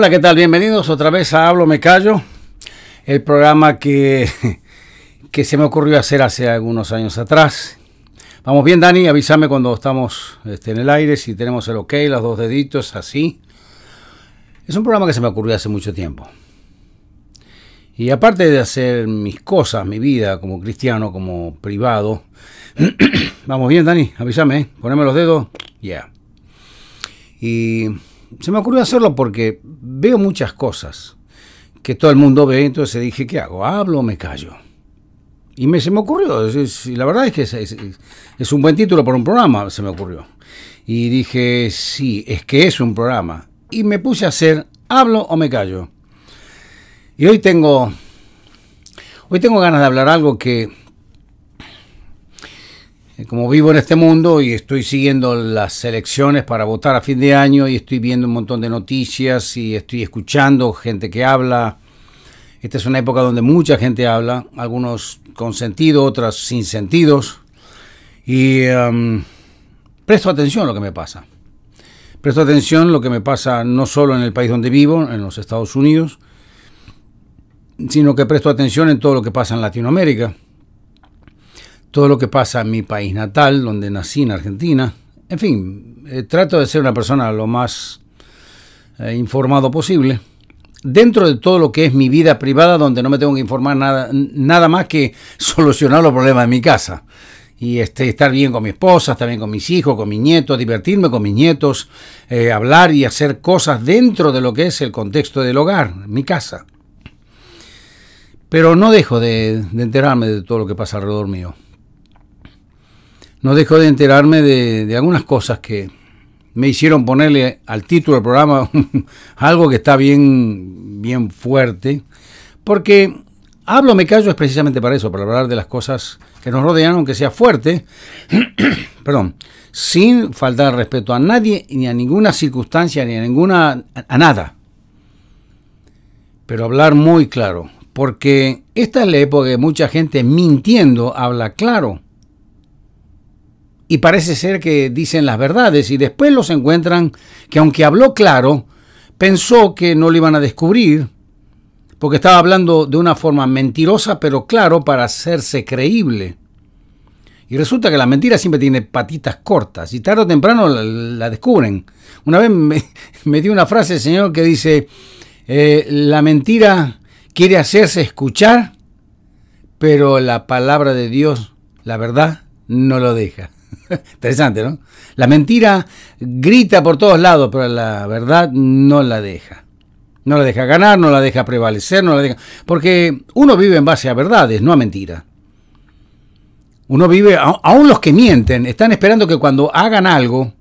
Hola, ¿qué tal? Bienvenidos otra vez a Hablo Me Callo, el programa que, se me ocurrió hacer hace algunos años atrás. Vamos bien, Dani, avísame cuando estamos este, en el aire, si tenemos el ok, los dos deditos, así. Es un programa que se me ocurrió hace mucho tiempo. Y aparte de hacer mis cosas, mi vida como cristiano, como privado, vamos bien, Dani, avísame, poneme los dedos, ya. Y se me ocurrió hacerlo porque veo muchas cosas que todo el mundo ve, entonces dije, ¿qué hago? ¿Hablo o me callo? Y me, se me ocurrió, y la verdad es que es, un buen título para un programa, se me ocurrió. Y dije, sí, es que es un programa. Y me puse a hacer, hablo o me callo. Y hoy tengo, hoy tengo ganas de hablar algo que eh, como vivo en este mundo y estoy siguiendo las elecciones para votar a fin de año y estoy viendo un montón de noticias y estoy escuchando gente que habla. Esta es una época donde mucha gente habla, algunos con sentido, otras sin sentidos. Y um, presto atención a lo que me pasa. Presto atención a lo que me pasa no solo en el país donde vivo, en los Estados Unidos, sino que presto atención en todo lo que pasa en Latinoamérica todo lo que pasa en mi país natal, donde nací en Argentina. En fin, eh, trato de ser una persona lo más eh, informado posible. Dentro de todo lo que es mi vida privada, donde no me tengo que informar nada, nada más que solucionar los problemas de mi casa. Y este, estar bien con mi esposa, estar bien con mis hijos, con mis nietos, divertirme con mis nietos, eh, hablar y hacer cosas dentro de lo que es el contexto del hogar, mi casa. Pero no dejo de enterarme de todo lo que pasa alrededor mío no dejo de enterarme de, algunas cosas que me hicieron ponerle al título del programa algo que está bien, bien fuerte, porque hablo, me callo es precisamente para eso, para hablar de las cosas que nos rodean, aunque sea fuerte, perdón, sin faltar respeto a nadie, ni a ninguna circunstancia, ni a ninguna, a nada. Pero hablar muy claro, porque esta es la época que mucha gente mintiendo habla claro y parece ser que dicen las verdades y después los encuentran que aunque habló claro, pensó que no lo iban a descubrir porque estaba hablando de una forma mentirosa pero claro para hacerse creíble. Y resulta que la mentira siempre tiene patitas cortas y tarde o temprano la, descubren. Una vez me, dio una frase el señor que dice, eh, la mentira quiere hacerse escuchar, pero la palabra de Dios, la verdad, no lo deja. Interesante, ¿no? La mentira grita por todos lados, pero la verdad no la deja. No la deja ganar, no la deja prevalecer, no la deja... Porque uno vive en base a verdades, no a mentiras. Uno vive, aún los que mienten, están esperando que cuando hagan algo,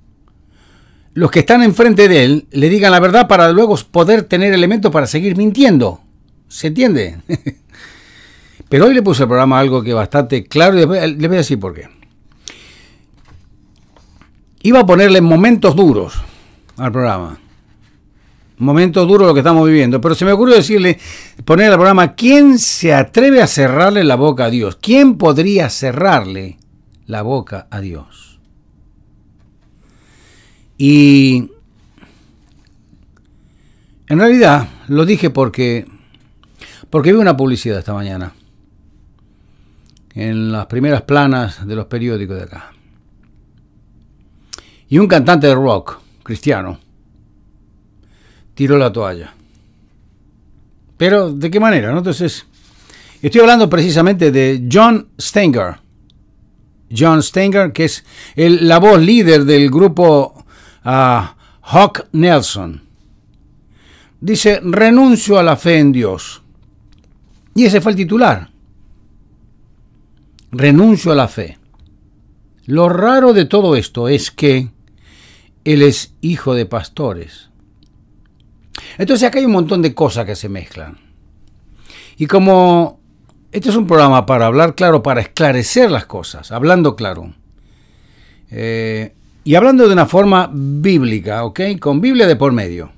los que están enfrente de él le digan la verdad para luego poder tener elementos para seguir mintiendo. ¿Se entiende? Pero hoy le puse al programa algo que bastante claro y les voy a decir por qué. Iba a ponerle momentos duros al programa. Momentos duros lo que estamos viviendo. Pero se me ocurrió decirle, poner al programa, ¿quién se atreve a cerrarle la boca a Dios? ¿Quién podría cerrarle la boca a Dios? Y en realidad lo dije porque, porque vi una publicidad esta mañana en las primeras planas de los periódicos de acá y un cantante de rock cristiano tiró la toalla. Pero, ¿de qué manera? No? Entonces, estoy hablando precisamente de John Stenger. John Stenger, que es la voz líder del grupo ah, Hawk Nelson. Dice, renuncio a la fe en Dios. Y ese fue el titular. Renuncio a la fe. Lo raro de todo esto es que él es hijo de pastores. Entonces acá hay un montón de cosas que se mezclan. Y como este es un programa para hablar claro, para esclarecer las cosas, hablando claro. Eh, y hablando de una forma bíblica, ¿ok? Con Biblia de por medio.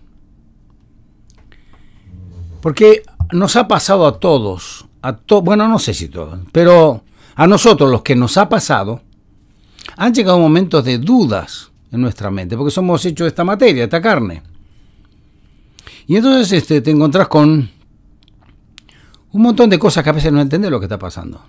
Porque nos ha pasado a todos, a bueno, no sé si todos, pero a nosotros los que nos ha pasado, han llegado momentos de dudas en nuestra mente, porque somos hechos de esta materia, de esta carne. Y entonces este, te encontrás con un montón de cosas que a veces no entendés lo que está pasando.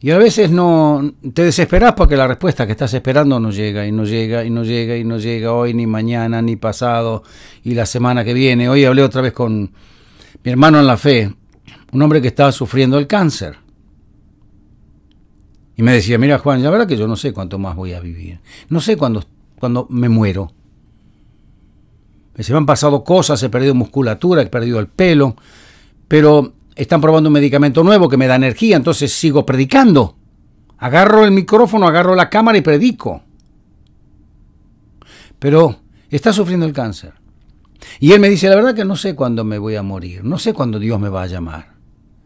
Y a veces no te desesperás porque la respuesta que estás esperando no llega y no llega y no llega y no llega hoy ni mañana ni pasado y la semana que viene. Hoy hablé otra vez con mi hermano en la fe, un hombre que estaba sufriendo el cáncer. Y me decía, mira Juan, la verdad que yo no sé cuánto más voy a vivir. No sé cuándo me muero. Se me han pasado cosas, he perdido musculatura, he perdido el pelo, pero están probando un medicamento nuevo que me da energía, entonces sigo predicando. Agarro el micrófono, agarro la cámara y predico. Pero está sufriendo el cáncer. Y él me dice, la verdad que no sé cuándo me voy a morir, no sé cuándo Dios me va a llamar.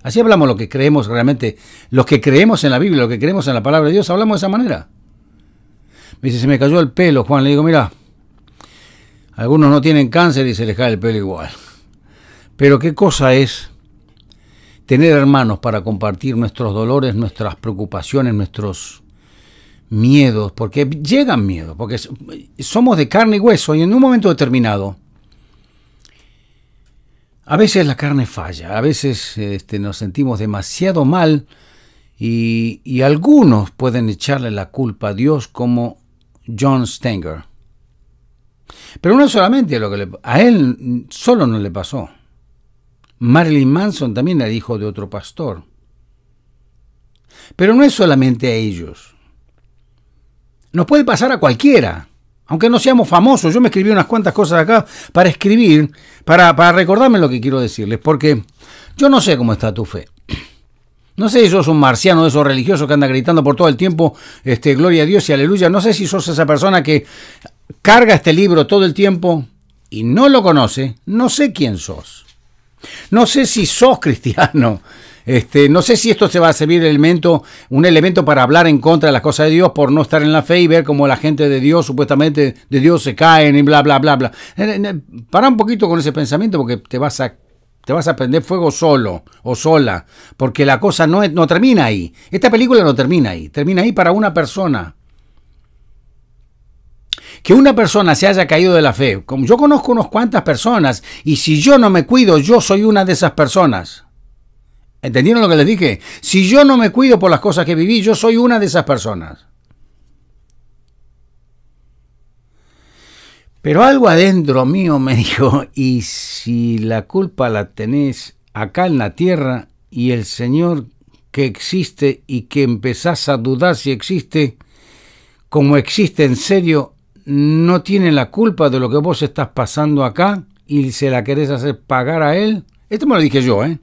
Así hablamos lo que creemos realmente, los que creemos en la Biblia, lo que creemos en la palabra de Dios, hablamos de esa manera. Me dice, se me cayó el pelo, Juan. Le digo, mira, algunos no tienen cáncer y se les cae el pelo igual. Pero qué cosa es tener hermanos para compartir nuestros dolores, nuestras preocupaciones, nuestros miedos, porque llegan miedos, porque somos de carne y hueso y en un momento determinado a veces la carne falla, a veces este, nos sentimos demasiado mal y, algunos pueden echarle la culpa a Dios como John Stenger. Pero no solamente lo que le, a él solo no le pasó. Marilyn Manson también era hijo de otro pastor. Pero no es solamente a ellos. Nos puede pasar a cualquiera. Aunque no seamos famosos, yo me escribí unas cuantas cosas acá para escribir, para, para recordarme lo que quiero decirles, porque yo no sé cómo está tu fe. No sé si sos un marciano de esos religiosos que anda gritando por todo el tiempo, este, gloria a Dios y aleluya. No sé si sos esa persona que carga este libro todo el tiempo y no lo conoce. No sé quién sos. No sé si sos cristiano. Este, no sé si esto se va a servir de elemento, un elemento para hablar en contra de las cosas de Dios por no estar en la fe y ver cómo la gente de Dios, supuestamente de Dios, se caen y bla, bla, bla, bla. Eh, eh, eh, para un poquito con ese pensamiento porque te vas a te vas a prender fuego solo o sola, porque la cosa no, no termina ahí. Esta película no termina ahí, termina ahí para una persona. Que una persona se haya caído de la fe, como yo conozco unos cuantas personas, y si yo no me cuido, yo soy una de esas personas. ¿Entendieron lo que les dije? Si yo no me cuido por las cosas que viví, yo soy una de esas personas. Pero algo adentro mío me dijo, y si la culpa la tenés acá en la tierra y el Señor que existe y que empezás a dudar si existe, como existe en serio, no tiene la culpa de lo que vos estás pasando acá y se la querés hacer pagar a Él. Esto me lo dije yo, ¿eh?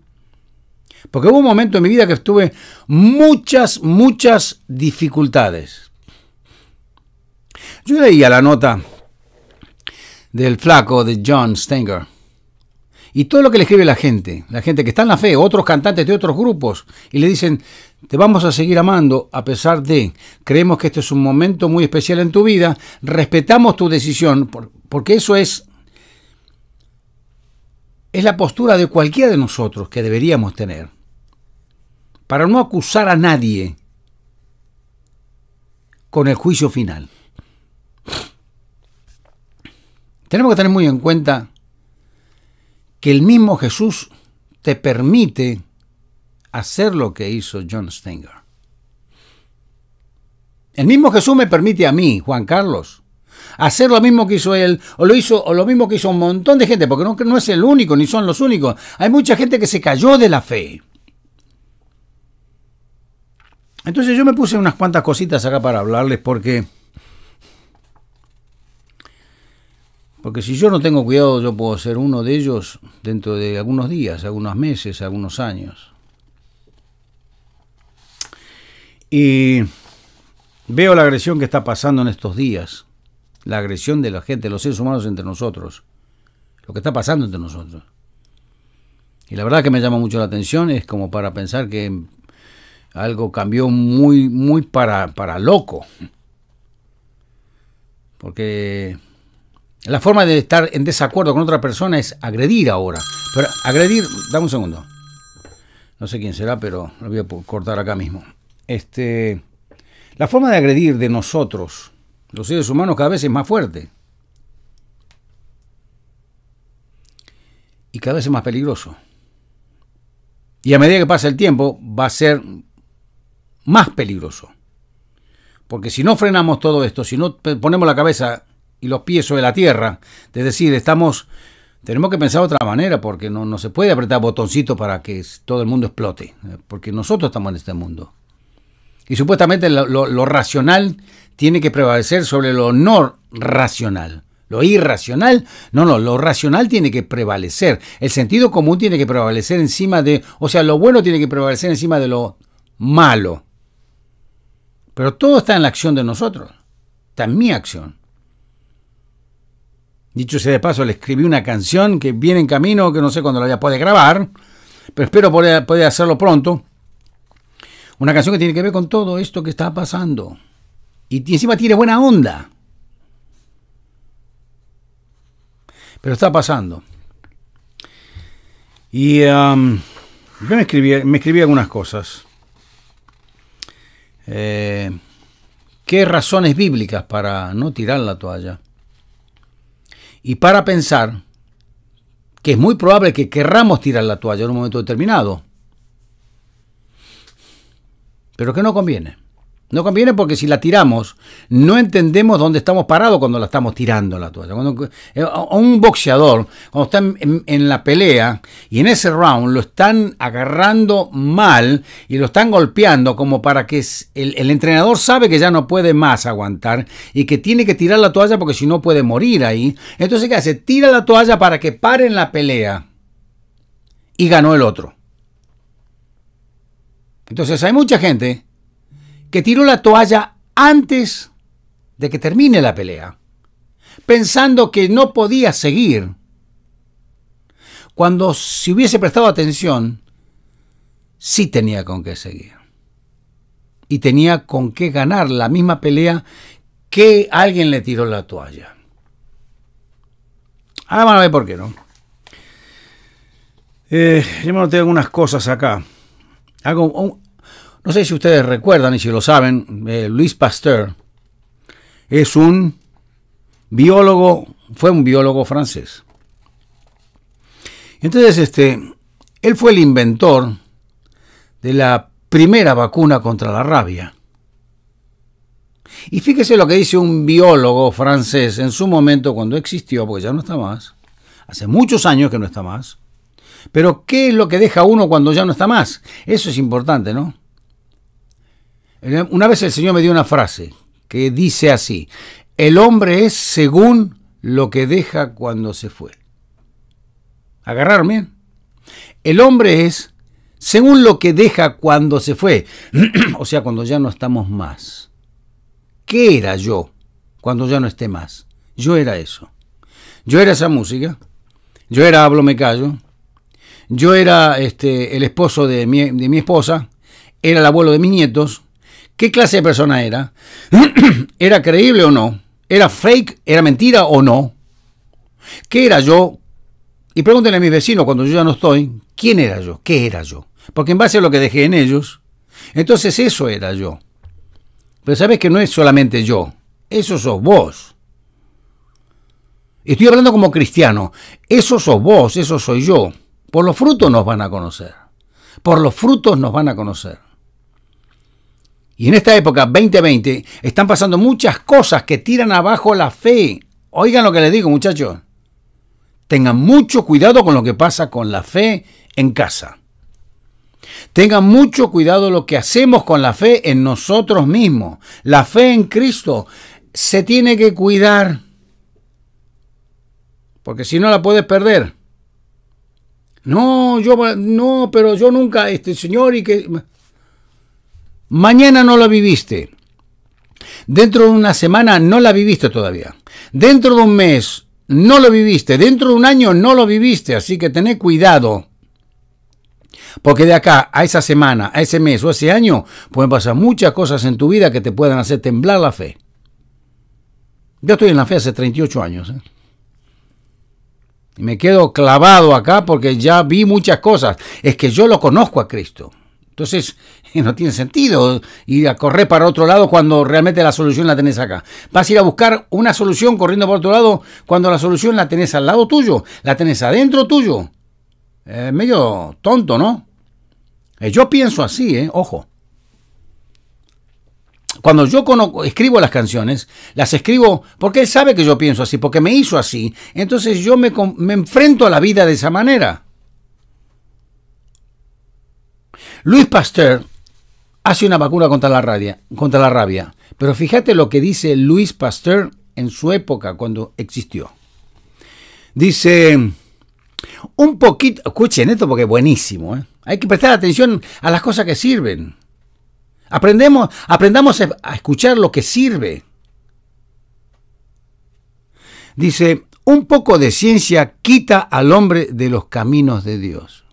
Porque hubo un momento en mi vida que estuve muchas, muchas dificultades. Yo leía la nota del flaco de John Stenger. Y todo lo que le escribe la gente, la gente que está en la fe, otros cantantes de otros grupos, y le dicen, te vamos a seguir amando a pesar de, creemos que este es un momento muy especial en tu vida, respetamos tu decisión, porque eso es es la postura de cualquiera de nosotros que deberíamos tener. Para no acusar a nadie con el juicio final. Tenemos que tener muy en cuenta que el mismo Jesús te permite hacer lo que hizo John Stenger. El mismo Jesús me permite a mí, Juan Carlos, hacer lo mismo que hizo él, o lo hizo, o lo mismo que hizo un montón de gente, porque no, no es el único, ni son los únicos. Hay mucha gente que se cayó de la fe. Entonces yo me puse unas cuantas cositas acá para hablarles porque... Porque si yo no tengo cuidado, yo puedo ser uno de ellos dentro de algunos días, algunos meses, algunos años. Y veo la agresión que está pasando en estos días la agresión de la gente, los seres humanos entre nosotros, lo que está pasando entre nosotros. Y la verdad que me llama mucho la atención es como para pensar que algo cambió muy, muy para, para loco. Porque la forma de estar en desacuerdo con otra persona es agredir ahora. Pero agredir, dame un segundo. No sé quién será, pero lo voy a cortar acá mismo. Este, la forma de agredir de nosotros los seres humanos cada vez es más fuerte y cada vez es más peligroso. Y a medida que pasa el tiempo va a ser más peligroso. Porque si no frenamos todo esto, si no ponemos la cabeza y los pies sobre la tierra, es decir, estamos tenemos que pensar de otra manera, porque no, no se puede apretar botoncito para que todo el mundo explote, eh, porque nosotros estamos en este mundo. Y supuestamente lo, racional tiene que prevalecer sobre lo no racional. Lo irracional, no, no, lo racional tiene que prevalecer. El sentido común tiene que prevalecer encima de, o sea, lo bueno tiene que prevalecer encima de lo malo. Pero todo está en la acción de nosotros, está en mi acción. Dicho sea de paso, le escribí una canción que viene en camino, que no sé cuándo la voy a poder grabar, pero espero poder hacerlo pronto. Una canción que tiene que ver con todo esto que está pasando. Y encima tiene buena onda. Pero está pasando. Y um, yo me escribí, algunas cosas. Eh, ¿Qué razones bíblicas para no tirar la toalla? Y para pensar que es muy probable que querramos tirar la toalla en un momento determinado pero que no conviene. No conviene porque si la tiramos, no entendemos dónde estamos parados cuando la estamos tirando la toalla. Cuando, eh, un boxeador, cuando está en, la pelea y en ese round lo están agarrando mal y lo están golpeando como para que el, el entrenador sabe que ya no puede más aguantar y que tiene que tirar la toalla porque si no puede morir ahí. Entonces, ¿qué hace? Tira la toalla para que paren la pelea. Y ganó el otro. Entonces hay mucha gente que tiró la toalla antes de que termine la pelea, pensando que no podía seguir. Cuando si hubiese prestado atención, sí tenía con qué seguir. Y tenía con qué ganar la misma pelea que alguien le tiró la toalla. Ahora van a ver por qué, ¿no? Eh, yo me noté algunas cosas acá no sé si ustedes recuerdan y si lo saben, eh, Luis Pasteur es un biólogo, fue un biólogo francés. Entonces, este, él fue el inventor de la primera vacuna contra la rabia. Y fíjese lo que dice un biólogo francés en su momento cuando existió, porque ya no está más, hace muchos años que no está más, pero ¿qué es lo que deja uno cuando ya no está más? Eso es importante, ¿no? Una vez el Señor me dio una frase que dice así, el hombre es según lo que deja cuando se fue. Agarrarme. El hombre es según lo que deja cuando se fue, o sea, cuando ya no estamos más. ¿Qué era yo cuando ya no esté más? Yo era eso. Yo era esa música. Yo era Hablo Me Callo. Yo era este, el esposo de mi, de mi esposa, era el abuelo de mis nietos. ¿Qué clase de persona era? ¿Era creíble o no? ¿Era fake? ¿Era mentira o no? ¿Qué era yo? Y pregúntenle a mis vecinos cuando yo ya no estoy, ¿quién era yo? ¿Qué era yo? Porque en base a lo que dejé en ellos, entonces eso era yo. Pero sabes que no es solamente yo, eso sos vos. Estoy hablando como cristiano, eso sos vos, eso soy yo. Por los frutos nos van a conocer. Por los frutos nos van a conocer. Y en esta época 2020 están pasando muchas cosas que tiran abajo la fe. Oigan lo que les digo, muchachos. Tengan mucho cuidado con lo que pasa con la fe en casa. Tengan mucho cuidado lo que hacemos con la fe en nosotros mismos. La fe en Cristo se tiene que cuidar. Porque si no la puedes perder. No, yo no, pero yo nunca, este señor y que mañana no la viviste. Dentro de una semana no la viviste todavía. Dentro de un mes no lo viviste. Dentro de un año no lo viviste. Así que tené cuidado. Porque de acá a esa semana, a ese mes o a ese año pueden pasar muchas cosas en tu vida que te puedan hacer temblar la fe. Yo estoy en la fe hace 38 años. ¿eh? y me quedo clavado acá porque ya vi muchas cosas, es que yo lo conozco a Cristo. Entonces, no tiene sentido ir a correr para otro lado cuando realmente la solución la tenés acá. Vas a ir a buscar una solución corriendo para otro lado cuando la solución la tenés al lado tuyo, la tenés adentro tuyo. Eh, medio tonto, ¿no? Eh, yo pienso así, ¿eh? Ojo. Cuando yo escribo las canciones, las escribo porque él sabe que yo pienso así, porque me hizo así. Entonces yo me, enfrento a la vida de esa manera. Luis Pasteur hace una vacuna contra la, rabia, contra la rabia. Pero fíjate lo que dice Luis Pasteur en su época, cuando existió. Dice, un poquito, escuchen esto porque es buenísimo, ¿eh? hay que prestar atención a las cosas que sirven. Aprendemos, aprendamos a escuchar lo que sirve. Dice, un poco de ciencia quita al hombre de los caminos de Dios.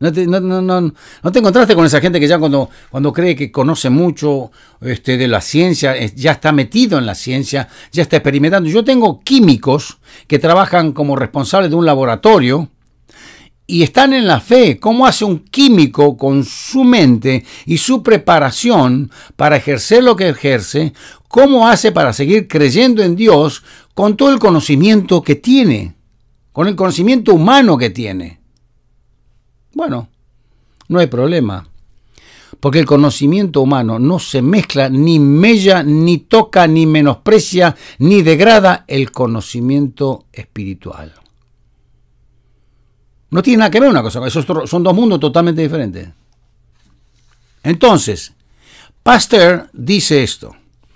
No te, no, no, no te, encontraste con esa gente que ya cuando, cuando cree que conoce mucho este, de la ciencia, ya está metido en la ciencia, ya está experimentando. Yo tengo químicos que trabajan como responsables de un laboratorio y están en la fe, cómo hace un químico con su mente y su preparación para ejercer lo que ejerce, cómo hace para seguir creyendo en Dios con todo el conocimiento que tiene, con el conocimiento humano que tiene. Bueno, no hay problema, porque el conocimiento humano no se mezcla, ni mella, ni toca, ni menosprecia, ni degrada el conocimiento espiritual. No tiene nada que ver una cosa, esos son dos mundos totalmente diferentes. Entonces, Pasteur dice esto,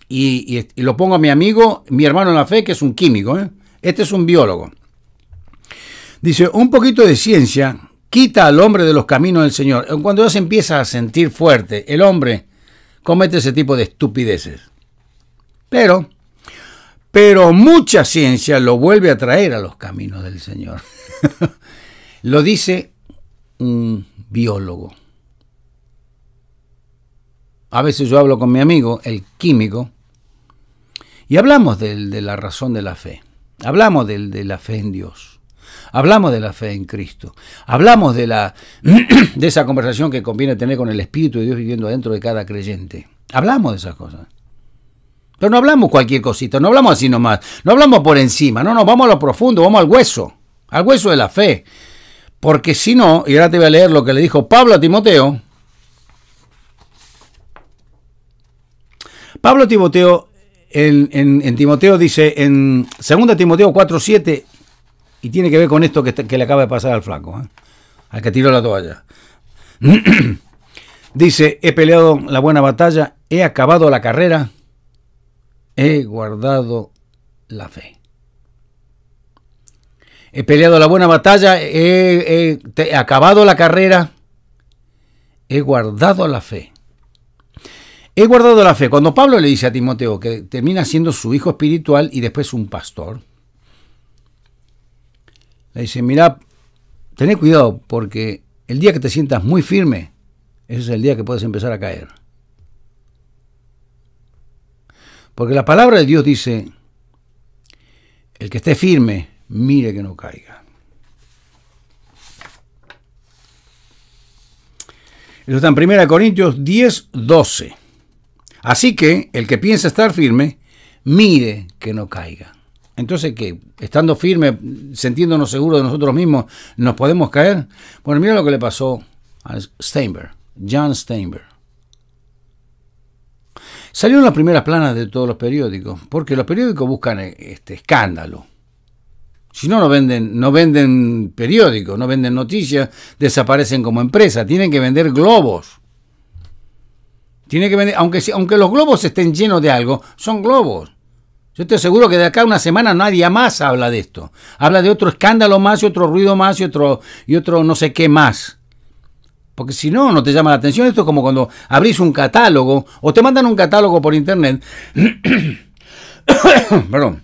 y, lo pongo a mi amigo, mi hermano en la fe, que es un químico, ¿eh? este es un biólogo. Dice, un poquito de ciencia quita al hombre de los caminos del Señor. Cuando ya se empieza a sentir fuerte, el hombre comete ese tipo de estupideces. Pero, pero mucha ciencia lo vuelve a traer a los caminos del Señor. Lo dice un biólogo. A veces yo hablo con mi amigo, el químico, y hablamos de, de la razón de la fe. Hablamos de, de, la fe en Dios. Hablamos de la fe en Cristo. Hablamos de, la, de esa conversación que conviene tener con el Espíritu de Dios viviendo dentro de cada creyente. Hablamos de esas cosas. Pero no hablamos cualquier cosita, no hablamos así nomás, no hablamos por encima, no, no, vamos a lo profundo, vamos al hueso, al hueso de la fe, porque si no, y ahora te voy a leer lo que le dijo Pablo a Timoteo. Pablo Timoteo, en, Timoteo dice, en 2 Timoteo 4.7, y tiene que ver con esto que, le acaba de pasar al flaco, ¿eh? al que tiró la toalla. dice, he peleado la buena batalla, he acabado la carrera, he guardado la fe he peleado la buena batalla, he, acabado la carrera, he guardado la fe. He guardado la fe. Cuando Pablo le dice a Timoteo que termina siendo su hijo espiritual y después un pastor, le dice, mira, ten cuidado porque el día que te sientas muy firme, ese es el día que puedes empezar a caer. Porque la palabra de Dios dice, el que esté firme, mire que no caiga. Eso está en 1 Corintios 10, 12. Así que el que piensa estar firme, mire que no caiga. Entonces, ¿qué? Estando firme, sintiéndonos seguros de nosotros mismos, ¿nos podemos caer? Bueno, mira lo que le pasó a Steinberg, John Steinberg. Salió en las primeras planas de todos los periódicos, porque los periódicos buscan este escándalo. Si no, no venden, no venden periódicos, no venden noticias, desaparecen como empresa. Tienen que vender globos. Tienen que vender, aunque, aunque los globos estén llenos de algo, son globos. Yo te aseguro que de acá a una semana nadie más habla de esto. Habla de otro escándalo más y otro ruido más y otro, y otro no sé qué más. Porque si no, no te llama la atención. Esto es como cuando abrís un catálogo o te mandan un catálogo por internet. Perdón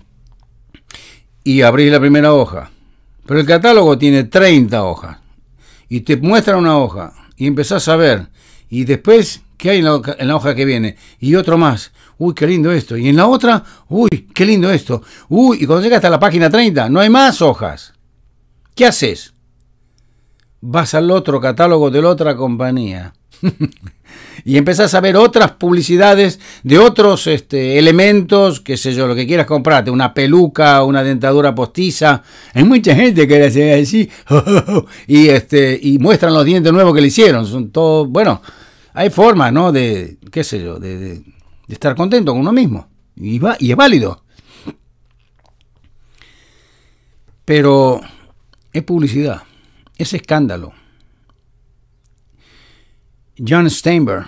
y abrís la primera hoja. Pero el catálogo tiene 30 hojas y te muestra una hoja y empezás a ver. Y después, ¿qué hay en la, hoja, que viene? Y otro más. Uy, qué lindo esto. Y en la otra, uy, qué lindo esto. Uy, y cuando llegas hasta la página 30, no hay más hojas. ¿Qué haces? Vas al otro catálogo de la otra compañía. y empezás a ver otras publicidades de otros este, elementos, qué sé yo, lo que quieras comprarte, una peluca, una dentadura postiza. Hay mucha gente que le hace así y, este, y muestran los dientes nuevos que le hicieron. Son todo, bueno, hay formas, ¿no? De, qué sé yo, de, de, estar contento con uno mismo. Y, va, y es válido. Pero es publicidad, es escándalo. John Steinberg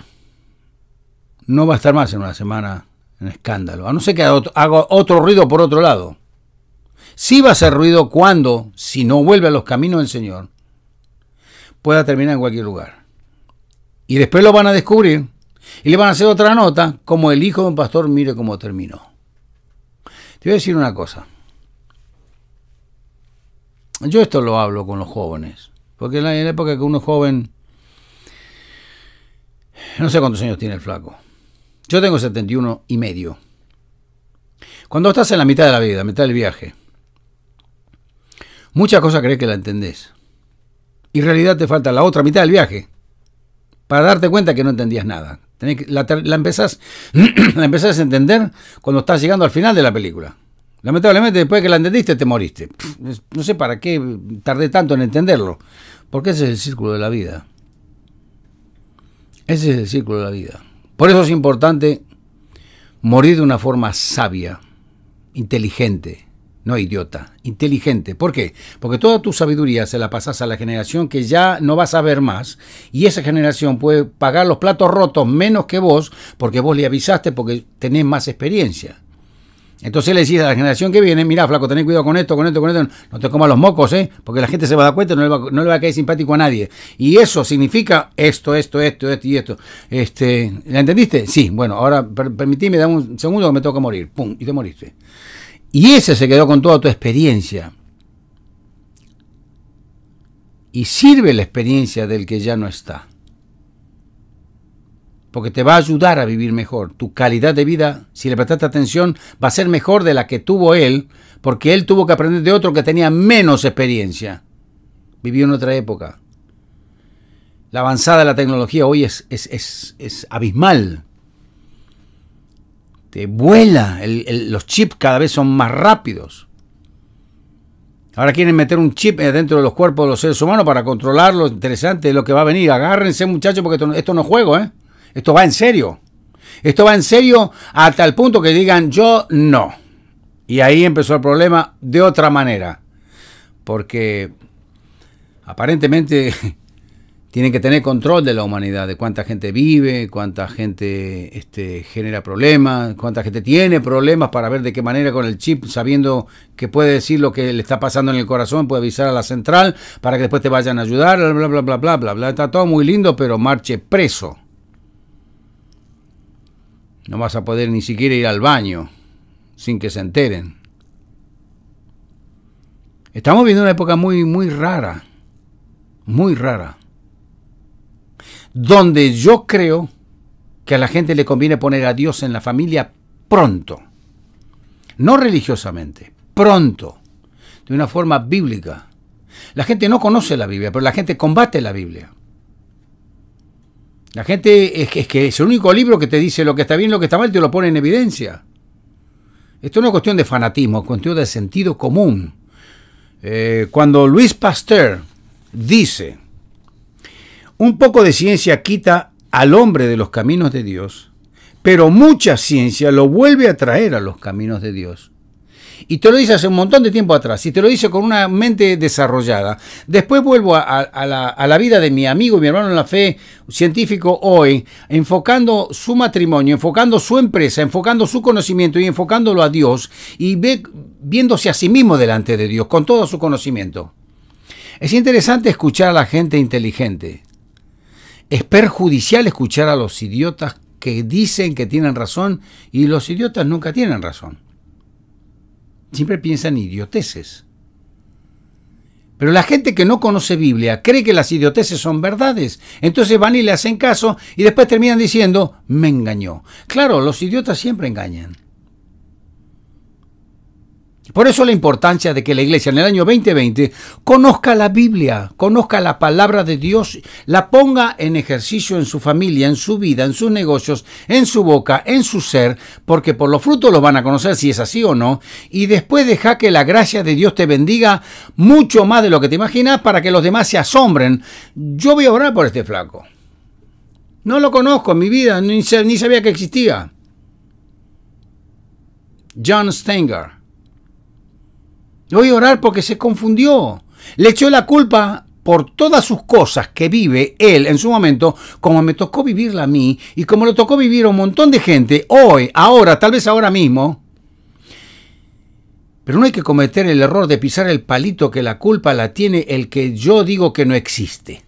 no va a estar más en una semana en escándalo, a no ser que haga otro ruido por otro lado. Sí va a ser ruido cuando, si no vuelve a los caminos del Señor, pueda terminar en cualquier lugar. Y después lo van a descubrir y le van a hacer otra nota, como el hijo de un pastor, mire cómo terminó. Te voy a decir una cosa. Yo esto lo hablo con los jóvenes, porque en la época que uno es joven no sé cuántos años tiene el flaco. Yo tengo 71 y medio. Cuando estás en la mitad de la vida, mitad del viaje, muchas cosas crees que la entendés. Y en realidad te falta la otra mitad del viaje para darte cuenta que no entendías nada. la, empezás, a entender cuando estás llegando al final de la película. Lamentablemente, después que la entendiste, te moriste. No sé para qué tardé tanto en entenderlo, porque ese es el círculo de la vida. Ese es el ciclo de la vida. Por eso es importante morir de una forma sabia, inteligente, no idiota, inteligente. ¿Por qué? Porque toda tu sabiduría se la pasas a la generación que ya no va a saber más y esa generación puede pagar los platos rotos menos que vos porque vos le avisaste porque tenés más experiencia. Entonces le decís a la generación que viene, mira, flaco, tenés cuidado con esto, con esto, con esto, no te comas los mocos, ¿eh? Porque la gente se va a dar cuenta y no le va, a caer simpático a nadie. Y eso significa esto, esto, esto, esto y esto. Este, ¿La entendiste? Sí, bueno, ahora per permitime, un segundo que me toca morir. Pum, y te moriste. Y ese se quedó con toda tu experiencia. Y sirve la experiencia del que ya no está porque te va a ayudar a vivir mejor. Tu calidad de vida, si le prestaste atención, va a ser mejor de la que tuvo él, porque él tuvo que aprender de otro que tenía menos experiencia. Vivió en otra época. La avanzada de la tecnología hoy es, es, abismal. Te vuela, los chips cada vez son más rápidos. Ahora quieren meter un chip dentro de los cuerpos de los seres humanos para controlarlo. Interesante lo que va a venir. Agárrense muchachos porque esto, esto no es juego, ¿eh? Esto va en serio. Esto va en serio hasta el punto que digan yo no. Y ahí empezó el problema de otra manera. Porque aparentemente tienen que tener control de la humanidad, de cuánta gente vive, cuánta gente este, genera problemas, cuánta gente tiene problemas para ver de qué manera con el chip, sabiendo que puede decir lo que le está pasando en el corazón, puede avisar a la central para que después te vayan a ayudar, bla, bla, bla, bla, bla, bla. bla. Está todo muy lindo, pero marche preso. No vas a poder ni siquiera ir al baño sin que se enteren. Estamos viviendo una época muy, muy rara, muy rara, donde yo creo que a la gente le conviene poner a Dios en la familia pronto, no religiosamente, pronto, de una forma bíblica. La gente no conoce la Biblia, pero la gente combate la Biblia. La gente es que, es que es el único libro que te dice lo que está bien, lo que está mal, te lo pone en evidencia. Esto no es cuestión de fanatismo, es cuestión de sentido común. Eh, cuando Luis Pasteur dice, un poco de ciencia quita al hombre de los caminos de Dios, pero mucha ciencia lo vuelve a traer a los caminos de Dios. Y te lo dice hace un montón de tiempo atrás, y te lo dice con una mente desarrollada. Después vuelvo a, la, vida de mi amigo y mi hermano en la fe, científico hoy, enfocando su matrimonio, enfocando su empresa, enfocando su conocimiento y enfocándolo a Dios, y viéndose a sí mismo delante de Dios, con todo su conocimiento. Es interesante escuchar a la gente inteligente. Es perjudicial escuchar a los idiotas que dicen que tienen razón y los idiotas nunca tienen razón siempre piensan idioteces. Pero la gente que no conoce Biblia cree que las idioteces son verdades. Entonces van y le hacen caso y después terminan diciendo, me engañó. Claro, los idiotas siempre engañan. Por eso la importancia de que la iglesia en el año 2020 conozca la Biblia, conozca la palabra de Dios, la ponga en ejercicio en su familia, en su vida, en sus negocios, en su boca, en su ser, porque por los frutos lo van a conocer si es así o no, y después deja que la gracia de Dios te bendiga mucho más de lo que te imaginas para que los demás se asombren. Yo voy a orar por este flaco. No lo conozco en mi vida, ni sabía que existía. John Stenger voy a orar porque se confundió. Le echó la culpa por todas sus cosas que vive él en su momento, como me tocó vivirla a mí y como lo tocó vivir un montón de gente, hoy, ahora, tal vez ahora mismo. Pero no hay que cometer el error de pisar el palito que la culpa la tiene el que yo digo que no existe.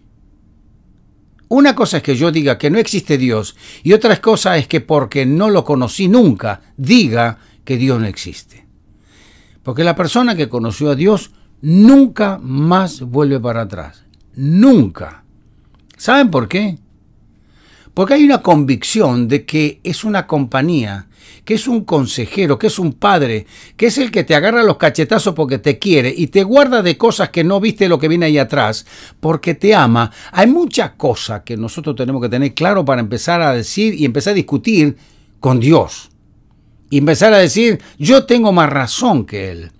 Una cosa es que yo diga que no existe Dios y otra cosa es que porque no lo conocí nunca, diga que Dios no existe. Porque la persona que conoció a Dios nunca más vuelve para atrás. Nunca. ¿Saben por qué? Porque hay una convicción de que es una compañía, que es un consejero, que es un padre, que es el que te agarra los cachetazos porque te quiere y te guarda de cosas que no viste lo que viene ahí atrás, porque te ama. Hay muchas cosas que nosotros tenemos que tener claro para empezar a decir y empezar a discutir con Dios y empezar a decir, yo tengo más razón que él.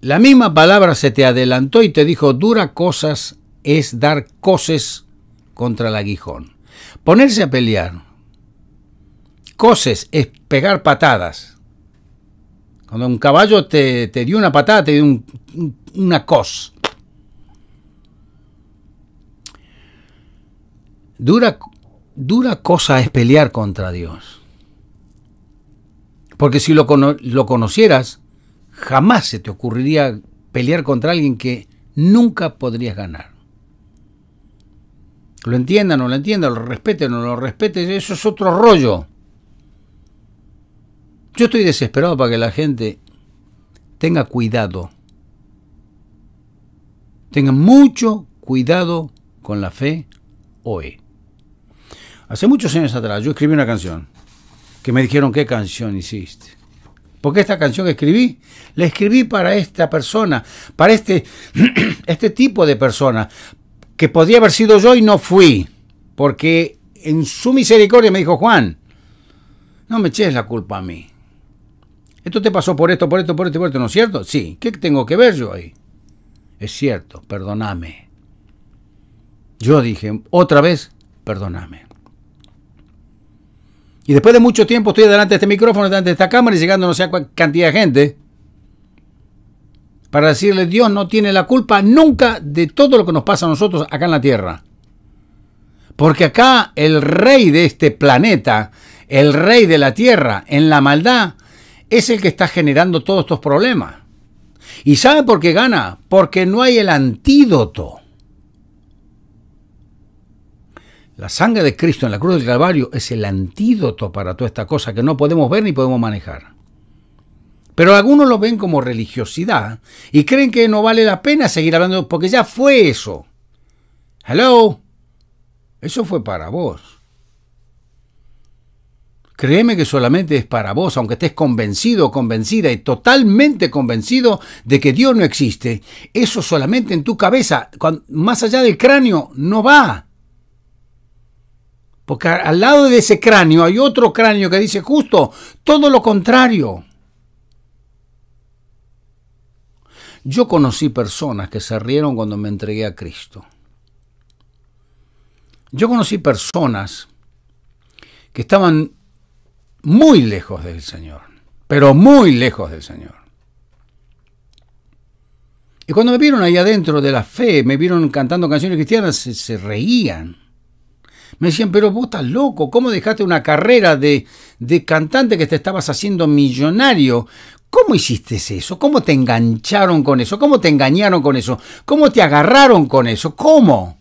La misma palabra se te adelantó y te dijo, dura cosas es dar coces contra el aguijón. Ponerse a pelear. Coces es pegar patadas. Cuando un caballo te, te dio una patada, te dio una cos. Dura dura cosa es pelear contra Dios. Porque si lo, conocieras, jamás se te ocurriría pelear contra alguien que nunca podrías ganar. Lo entiendan o no lo entiendan, lo respeten o no lo respeten, eso es otro rollo. Yo estoy desesperado para que la gente tenga cuidado. Tenga mucho cuidado con la fe hoy. Hace muchos años atrás yo escribí una canción que me dijeron qué canción hiciste. Porque esta canción que escribí, la escribí para esta persona, para este, este tipo de persona, que podía haber sido yo y no fui. Porque en su misericordia me dijo, Juan, no me eches la culpa a mí. Esto te pasó por esto, por esto, por esto, por esto, ¿no es cierto? Sí. ¿Qué tengo que ver yo ahí? Es cierto, perdóname. Yo dije, otra vez, perdóname. Y después de mucho tiempo estoy delante de este micrófono, delante de esta cámara y llegando no sé a cuál cantidad de gente para decirle Dios no tiene la culpa nunca de todo lo que nos pasa a nosotros acá en la Tierra. Porque acá el rey de este planeta, el rey de la Tierra en la maldad, es el que está generando todos estos problemas. ¿Y sabe por qué gana? Porque no hay el antídoto. La sangre de Cristo en la cruz del Calvario es el antídoto para toda esta cosa que no podemos ver ni podemos manejar. Pero algunos lo ven como religiosidad y creen que no vale la pena seguir hablando porque ya fue eso. Hello, eso fue para vos. Créeme que solamente es para vos, aunque estés convencido convencida y totalmente convencido de que Dios no existe. Eso solamente en tu cabeza, más allá del cráneo, no va. Porque al lado de ese cráneo hay otro cráneo que dice justo todo lo contrario. Yo conocí personas que se rieron cuando me entregué a Cristo. Yo conocí personas que estaban muy lejos del Señor, pero muy lejos del Señor. Y cuando me vieron allá adentro de la fe, me vieron cantando canciones cristianas, se, se reían. Me decían, pero vos estás loco, ¿cómo dejaste una carrera de, cantante que te estabas haciendo millonario? ¿Cómo hiciste eso? ¿Cómo te engancharon con eso? ¿Cómo te engañaron con eso? ¿Cómo te agarraron con eso? ¿Cómo?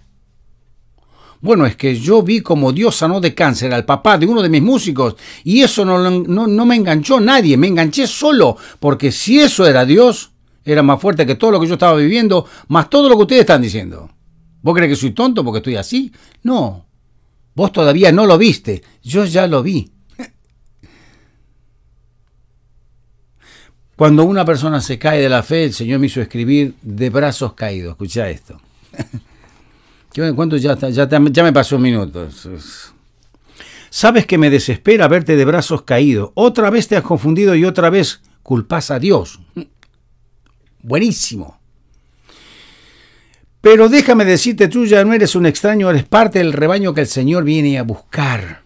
Bueno, es que yo vi como Dios sanó de cáncer al papá de uno de mis músicos y eso no, no, no me enganchó nadie, me enganché solo, porque si eso era Dios, era más fuerte que todo lo que yo estaba viviendo, más todo lo que ustedes están diciendo. ¿Vos crees que soy tonto porque estoy así? No, Vos todavía no lo viste, yo ya lo vi. Cuando una persona se cae de la fe, el Señor me hizo escribir de brazos caídos. Escucha esto. Yo cuánto ya, ya, ya me pasó un minuto. Sabes que me desespera verte de brazos caídos. Otra vez te has confundido y otra vez culpas a Dios. Buenísimo. Pero déjame decirte, tú ya no eres un extraño, eres parte del rebaño que el Señor viene a buscar.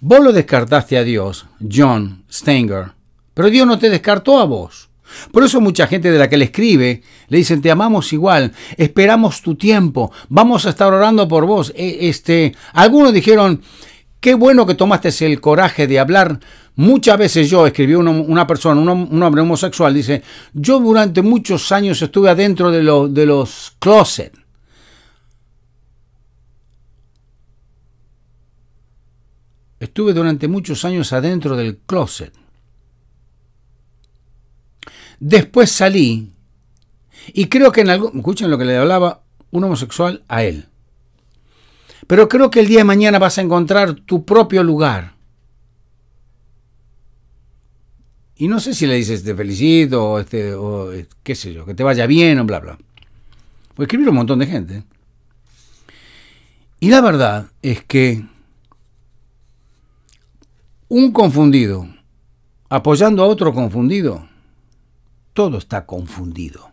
Vos lo descartaste a Dios, John Stenger, pero Dios no te descartó a vos. Por eso mucha gente de la que le escribe le dicen, te amamos igual, esperamos tu tiempo, vamos a estar orando por vos. E, este, algunos dijeron, qué bueno que tomaste el coraje de hablar Muchas veces yo, escribió una persona, un, hombre homosexual, dice, yo durante muchos años estuve adentro de, de los closet, Estuve durante muchos años adentro del closet. Después salí y creo que en algún... Escuchen lo que le hablaba un homosexual a él. Pero creo que el día de mañana vas a encontrar tu propio lugar. Y no sé si le dices te felicito o, este, eh, qué sé yo, que te vaya bien o bla, bla. Pues escribir un montón de gente. Y la verdad es que un confundido apoyando a otro confundido, todo está confundido.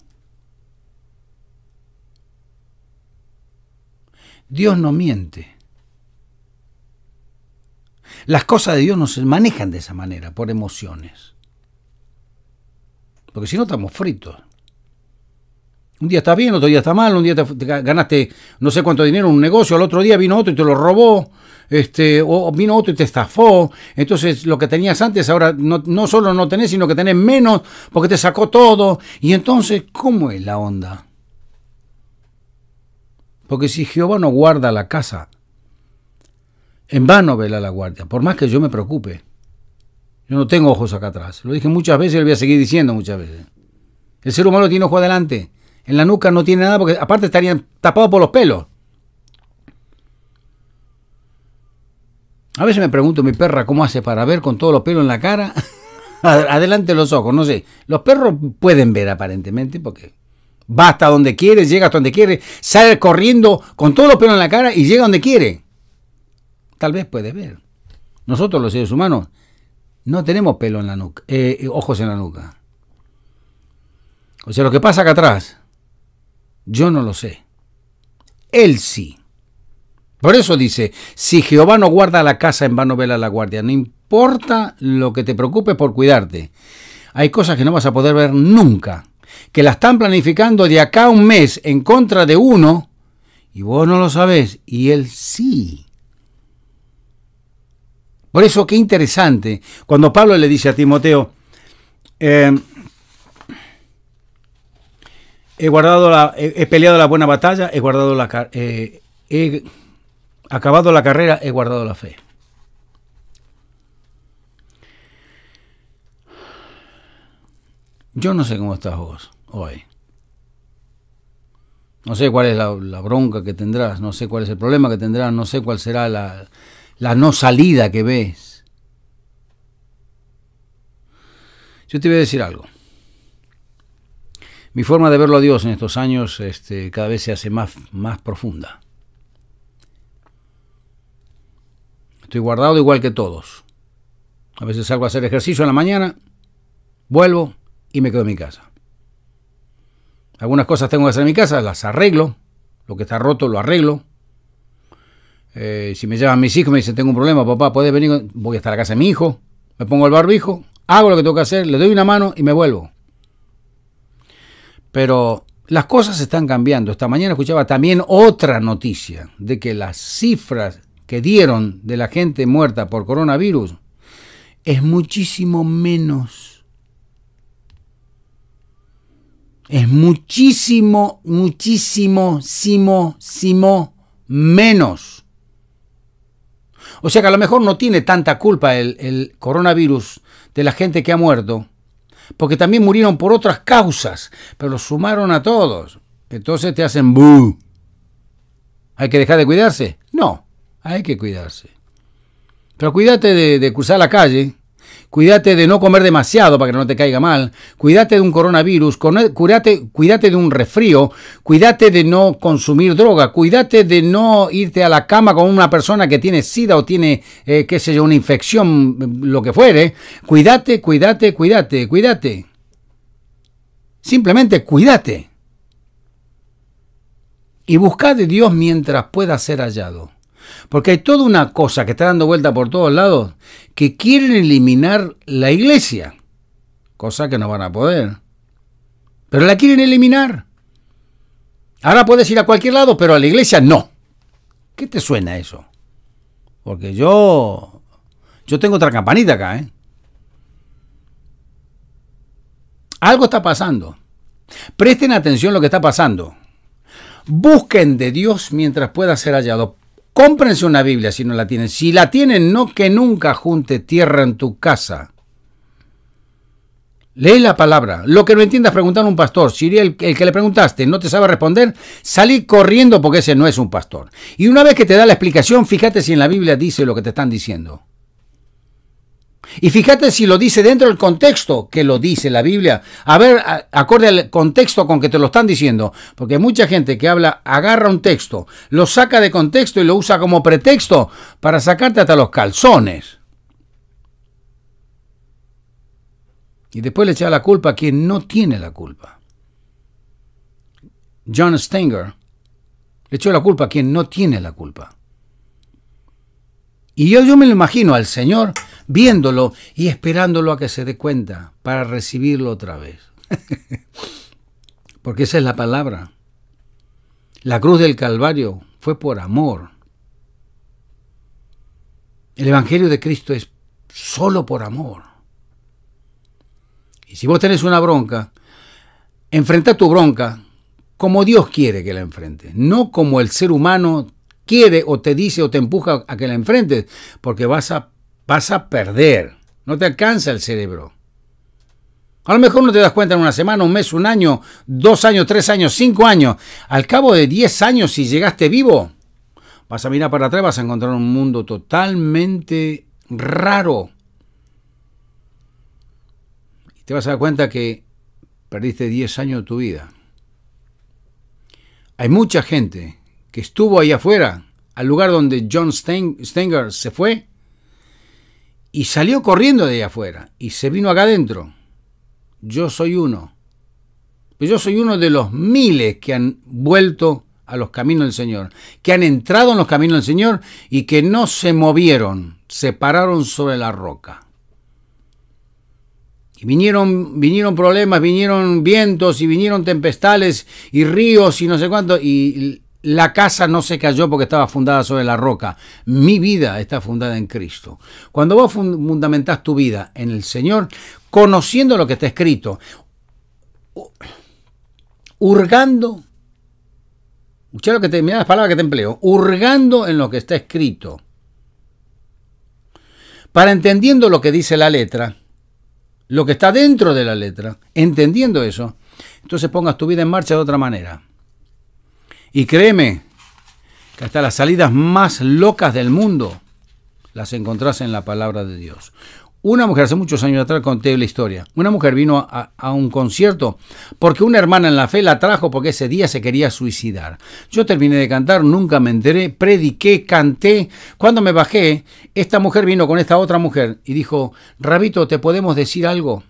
Dios no miente. Las cosas de Dios no se manejan de esa manera, por emociones. Porque si no estamos fritos. Un día está bien, otro día está mal, un día ganaste no sé cuánto dinero en un negocio, al otro día vino otro y te lo robó, este, o vino otro y te estafó. Entonces lo que tenías antes ahora no, no solo no tenés, sino que tenés menos porque te sacó todo. Y entonces, ¿cómo es la onda? Porque si Jehová no guarda la casa, en vano vela la guardia, por más que yo me preocupe. Yo no tengo ojos acá atrás. Lo dije muchas veces y lo voy a seguir diciendo muchas veces. El ser humano tiene ojos adelante. En la nuca no tiene nada porque aparte estarían tapados por los pelos. A veces me pregunto mi perra cómo hace para ver con todos los pelos en la cara. Adelante los ojos, no sé. Los perros pueden ver aparentemente porque va hasta donde quiere, llega hasta donde quiere, sale corriendo con todos los pelos en la cara y llega donde quiere. Tal vez puede ver. Nosotros los seres humanos no tenemos pelo en la nuca, eh, eh, ojos en la nuca. O sea, lo que pasa acá atrás, yo no lo sé. Él sí. Por eso dice, si Jehová no guarda la casa, en vano vela la guardia. No importa lo que te preocupes por cuidarte. Hay cosas que no vas a poder ver nunca. Que la están planificando de acá a un mes en contra de uno. Y vos no lo sabes, Y él sí. Por eso qué interesante, cuando Pablo le dice a Timoteo, eh, he guardado la, he, peleado la buena batalla, he guardado la, eh, he acabado la carrera, he guardado la fe. Yo no sé cómo estás vos hoy. No sé cuál es la, la, bronca que tendrás, no sé cuál es el problema que tendrás, no sé cuál será la, la no salida que ves. Yo te voy a decir algo. Mi forma de verlo a Dios en estos años este, cada vez se hace más, más profunda. Estoy guardado igual que todos. A veces salgo a hacer ejercicio en la mañana, vuelvo y me quedo en mi casa. Algunas cosas tengo que hacer en mi casa, las arreglo. Lo que está roto lo arreglo. Eh, si me llaman mis hijos me dicen, tengo un problema, papá, ¿puedes venir? Voy hasta la casa de mi hijo, me pongo el barbijo, hago lo que tengo que hacer, le doy una mano y me vuelvo. Pero las cosas están cambiando. Esta mañana escuchaba también otra noticia de que las cifras que dieron de la gente muerta por coronavirus es muchísimo menos. Es muchísimo, muchísimo, simo, simo menos. O sea que a lo mejor no tiene tanta culpa el, coronavirus de la gente que ha muerto, porque también murieron por otras causas, pero sumaron a todos. Entonces te hacen bu. ¿Hay que dejar de cuidarse? No, hay que cuidarse. Pero cuídate de cruzar la calle cuídate de no comer demasiado para que no te caiga mal, cuídate de un coronavirus, e, cuídate, cuídate de un resfrío, cuídate de no consumir droga, cuídate de no irte a la cama con una persona que tiene sida o tiene, eh, qué sé yo, una infección, lo que fuere, cuídate, cuídate, cuídate, cuídate. Simplemente cuídate. Y busca de Dios mientras pueda ser hallado. Porque hay toda una cosa que está dando vuelta por todos lados que quieren eliminar la iglesia, cosa que no van a poder. Pero la quieren eliminar. Ahora puedes ir a cualquier lado, pero a la iglesia no. ¿Qué te suena eso? Porque yo yo tengo otra campanita acá, ¿eh? Algo está pasando. Presten atención a lo que está pasando. Busquen de Dios mientras pueda ser hallado cómprense una Biblia si no la tienen. Si la tienen, no que nunca junte tierra en tu casa. Lee la palabra. Lo que no entiendas, preguntar a un pastor. Si el, el, que le preguntaste no te sabe responder, salí corriendo porque ese no es un pastor. Y una vez que te da la explicación, fíjate si en la Biblia dice lo que te están diciendo. Y fíjate si lo dice dentro del contexto que lo dice la Biblia. A ver, acorde al contexto con que te lo están diciendo. Porque mucha gente que habla agarra un texto, lo saca de contexto y lo usa como pretexto para sacarte hasta los calzones. Y después le echa la culpa a quien no tiene la culpa. John Stenger le echó la culpa a quien no tiene la culpa. Y yo, yo me lo imagino al Señor viéndolo y esperándolo a que se dé cuenta para recibirlo otra vez. Porque esa es la palabra. La cruz del Calvario fue por amor. El Evangelio de Cristo es solo por amor. Y si vos tenés una bronca, enfrenta tu bronca como Dios quiere que la enfrente, no como el ser humano quiere o te dice o te empuja a que la enfrentes, porque vas a, vas a perder. No te alcanza el cerebro. A lo mejor no te das cuenta en una semana, un mes, un año, dos años, tres años, cinco años. Al cabo de diez años, si llegaste vivo, vas a mirar para atrás, vas a encontrar un mundo totalmente raro. Y te vas a dar cuenta que perdiste diez años de tu vida. Hay mucha gente que estuvo ahí afuera, al lugar donde John Stenger se fue, y salió corriendo de ahí afuera, y se vino acá adentro. Yo soy uno. Pues yo soy uno de los miles que han vuelto a los caminos del Señor, que han entrado en los caminos del Señor y que no se movieron, se pararon sobre la roca. Y vinieron, vinieron problemas, vinieron vientos y vinieron tempestades y ríos y no sé cuánto. Y la casa no se cayó porque estaba fundada sobre la roca. Mi vida está fundada en Cristo. Cuando vos fundamentás tu vida en el Señor, conociendo lo que está escrito, hurgando, mira lo que te, mira las palabras que te empleo, hurgando en lo que está escrito. Para entendiendo lo que dice la letra, lo que está dentro de la letra, entendiendo eso, entonces pongas tu vida en marcha de otra manera. Y créeme, que hasta las salidas más locas del mundo las encontrás en la palabra de Dios. Una mujer, hace muchos años atrás conté la historia, una mujer vino a, a, un concierto porque una hermana en la fe la trajo porque ese día se quería suicidar. Yo terminé de cantar, nunca me enteré, prediqué, canté. Cuando me bajé, esta mujer vino con esta otra mujer y dijo, Rabito, ¿te podemos decir algo?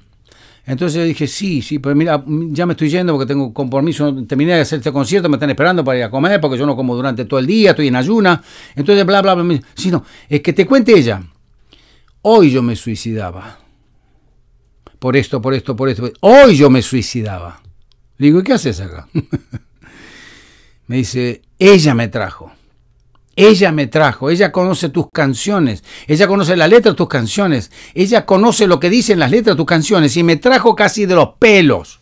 Entonces yo dije, sí, sí, pero mira, ya me estoy yendo porque tengo compromiso, terminé de hacer este concierto, me están esperando para ir a comer porque yo no como durante todo el día, estoy en ayuna. Entonces, bla, bla, bla. Si no, es que te cuente ella, hoy yo me suicidaba. Por esto, por esto, por esto. Hoy yo me suicidaba. Le digo, ¿y qué haces acá? me dice, ella me trajo. Ella me trajo, ella conoce tus canciones, ella conoce la letra de tus canciones, ella conoce lo que dicen las letras de tus canciones y me trajo casi de los pelos.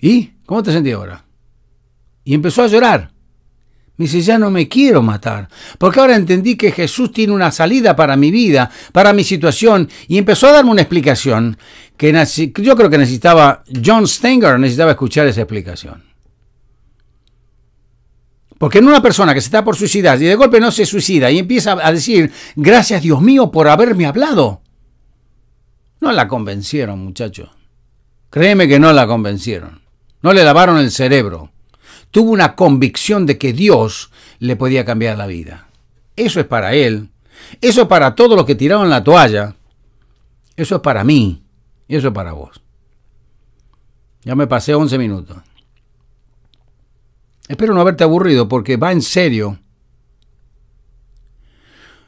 ¿Y cómo te sentí ahora? Y empezó a llorar. Me dice, ya no me quiero matar, porque ahora entendí que Jesús tiene una salida para mi vida, para mi situación, y empezó a darme una explicación que yo creo que necesitaba, John Stenger necesitaba escuchar esa explicación. Porque en una persona que se está por suicidar y de golpe no se suicida y empieza a decir, gracias Dios mío por haberme hablado. No la convencieron, muchachos. Créeme que no la convencieron. No le lavaron el cerebro. Tuvo una convicción de que Dios le podía cambiar la vida. Eso es para él. Eso es para todos los que tiraron la toalla. Eso es para mí. Eso es para vos. Ya me pasé 11 minutos. Espero no haberte aburrido porque va en serio.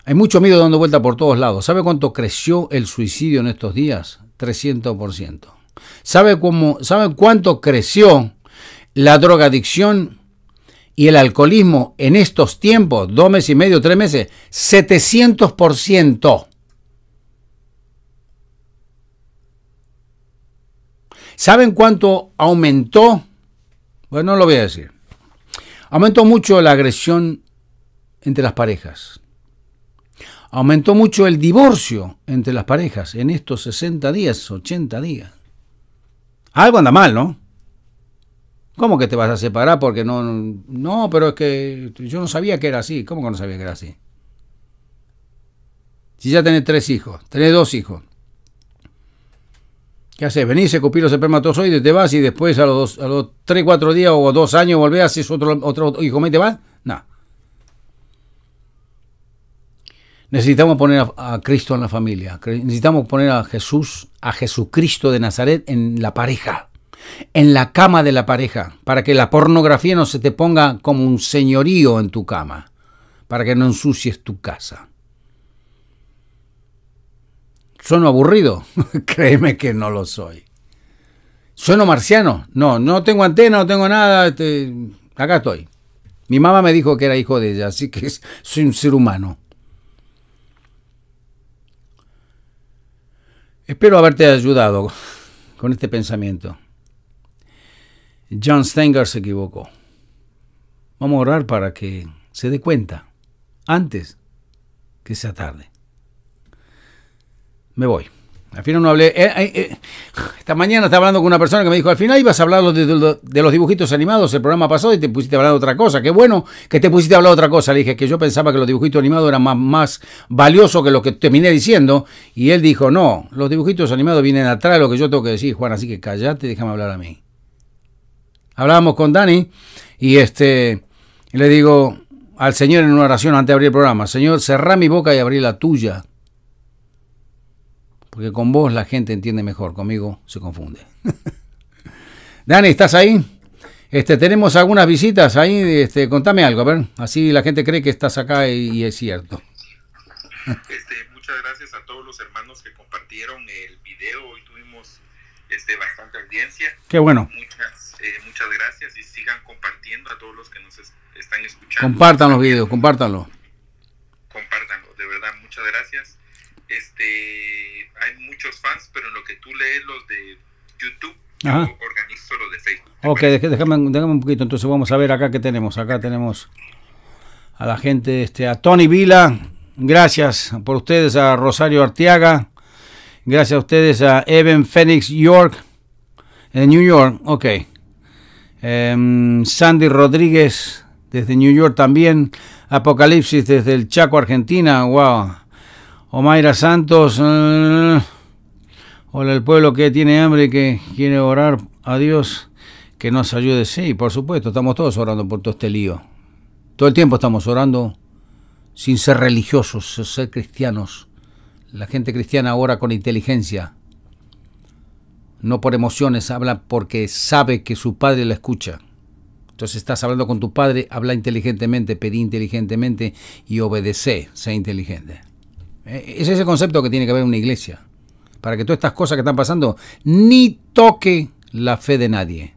Hay mucho miedo dando vuelta por todos lados. ¿Sabe cuánto creció el suicidio en estos días? 300%. ¿Sabe, cómo, ¿Sabe cuánto creció la drogadicción y el alcoholismo en estos tiempos? Dos meses y medio, tres meses. 700%. ¿Saben cuánto aumentó? Bueno, no lo voy a decir. Aumentó mucho la agresión entre las parejas. Aumentó mucho el divorcio entre las parejas en estos 60 días, 80 días. Algo anda mal, ¿no? ¿Cómo que te vas a separar? Porque no, no, pero es que yo no sabía que era así. ¿Cómo que no sabía que era así? Si ya tenés tres hijos, tenés dos hijos, ¿Qué haces? Venís, escupís los espermatozoides, te vas y después a los, a los 3, 4 días o 2 años volvés, y otro, otro, hijo y te vas. No. Necesitamos poner a, Cristo en la familia. Necesitamos poner a Jesús, a Jesucristo de Nazaret en la pareja. En la cama de la pareja. Para que la pornografía no se te ponga como un señorío en tu cama. Para que no ensucies tu casa. ¿Sueno aburrido? Créeme que no lo soy. ¿Sueno marciano? No, no tengo antena, no tengo nada. Este, acá estoy. Mi mamá me dijo que era hijo de ella, así que soy un ser humano. Espero haberte ayudado con este pensamiento. John Stenger se equivocó. Vamos a orar para que se dé cuenta antes que sea tarde me voy. Al final no hablé. Eh, eh, eh, esta mañana estaba hablando con una persona que me dijo, al final ibas a hablar de, los dibujitos animados, el programa pasó y te pusiste a hablar de otra cosa. Qué bueno que te pusiste a hablar de otra cosa. Le dije que yo pensaba que los dibujitos animados eran más, más valiosos que lo que terminé diciendo. Y él dijo, no, los dibujitos animados vienen atrás de lo que yo tengo que decir, Juan, así que callate, déjame hablar a mí. Hablábamos con Dani y este le digo al Señor en una oración antes de abrir el programa, Señor, cerrá mi boca y abrí la tuya porque con vos la gente entiende mejor, conmigo se confunde. Dani, ¿estás ahí? Este, tenemos algunas visitas ahí, este, contame algo, a ver, así la gente cree que estás acá y, es cierto. Este, muchas gracias a todos los hermanos que compartieron el video, hoy tuvimos este, bastante audiencia. Qué bueno. Muchas, eh, muchas gracias y sigan compartiendo a todos los que nos están escuchando. Compartan los videos, compártanlo. Compártanlo, de verdad, muchas gracias. Este, hay muchos fans, pero en lo que tú lees los de YouTube, organizo los de Facebook. Ok, déjame, un poquito, entonces vamos a ver acá qué tenemos. Acá tenemos a la gente, este, a Tony Vila, gracias por ustedes, a Rosario Artiaga gracias a ustedes, a Evan Phoenix York, en New York, ok. Em, Sandy Rodríguez desde New York también. Apocalipsis desde el Chaco, Argentina. Wow. Mayra Santos. Eh, hola, el pueblo que tiene hambre y que quiere orar a Dios que nos ayude. Sí, por supuesto, estamos todos orando por todo este lío. Todo el tiempo estamos orando sin ser religiosos, sin ser cristianos. La gente cristiana ora con inteligencia, no por emociones, habla porque sabe que su padre la escucha. Entonces estás hablando con tu padre, habla inteligentemente, pedí inteligentemente y obedece, sé inteligente. Eh, es ese concepto que tiene que haber una iglesia. Para que todas estas cosas que están pasando ni toque la fe de nadie.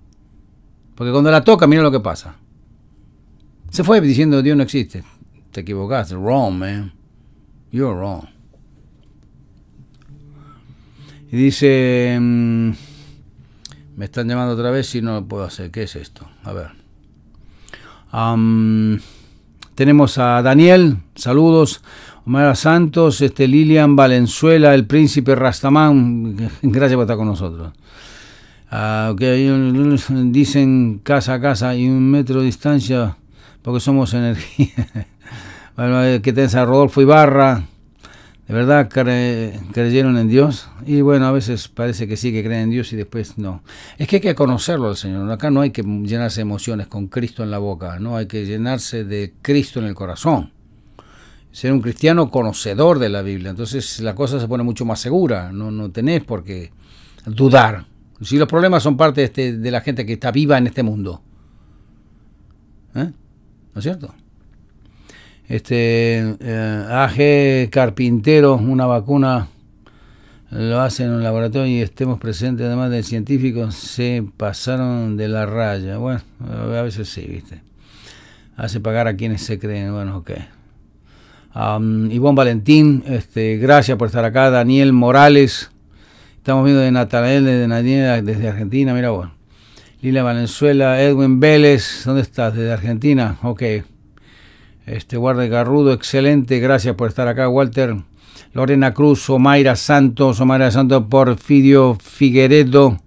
Porque cuando la toca, mira lo que pasa. Se fue diciendo Dios no existe. Te equivocaste. Wrong, man. You're wrong. Y dice, mm, me están llamando otra vez y no lo puedo hacer. ¿Qué es esto? A ver. tenemos a Daniel, saludos. Mara Santos, este Lilian Valenzuela, el príncipe Rastamán, gracias por estar con nosotros. Ah, dicen casa a casa y un metro de distancia porque somos energía. bueno, que tenés Rodolfo Ibarra. ¿De verdad creyeron en Dios? Y bueno, a veces parece que sí, que creen en Dios y después no. Es que hay que conocerlo al Señor. Acá no hay que llenarse de emociones con Cristo en la boca, no hay que llenarse de Cristo en el corazón ser un cristiano conocedor de la Biblia. Entonces la cosa se pone mucho más segura, no, no tenés por qué dudar. Si los problemas son parte de, este, la gente que está viva en este mundo. ¿Eh? ¿No es cierto? Este eh, Carpintero, una vacuna lo hacen en un laboratorio y estemos presentes, además del científico, se pasaron de la raya. Bueno, a veces sí, ¿viste? Hace pagar a quienes se creen. Bueno, ok. Um, Ivonne Valentín, este, gracias por estar acá. Daniel Morales, estamos viendo de Natanael, desde, Argentina, mira vos. Lila Valenzuela, Edwin Vélez, ¿dónde estás? Desde Argentina, ok. Este guarda Garrudo, excelente, gracias por estar acá, Walter. Lorena Cruz, Omaira Santos, Omaira Santos, Porfirio Figueredo,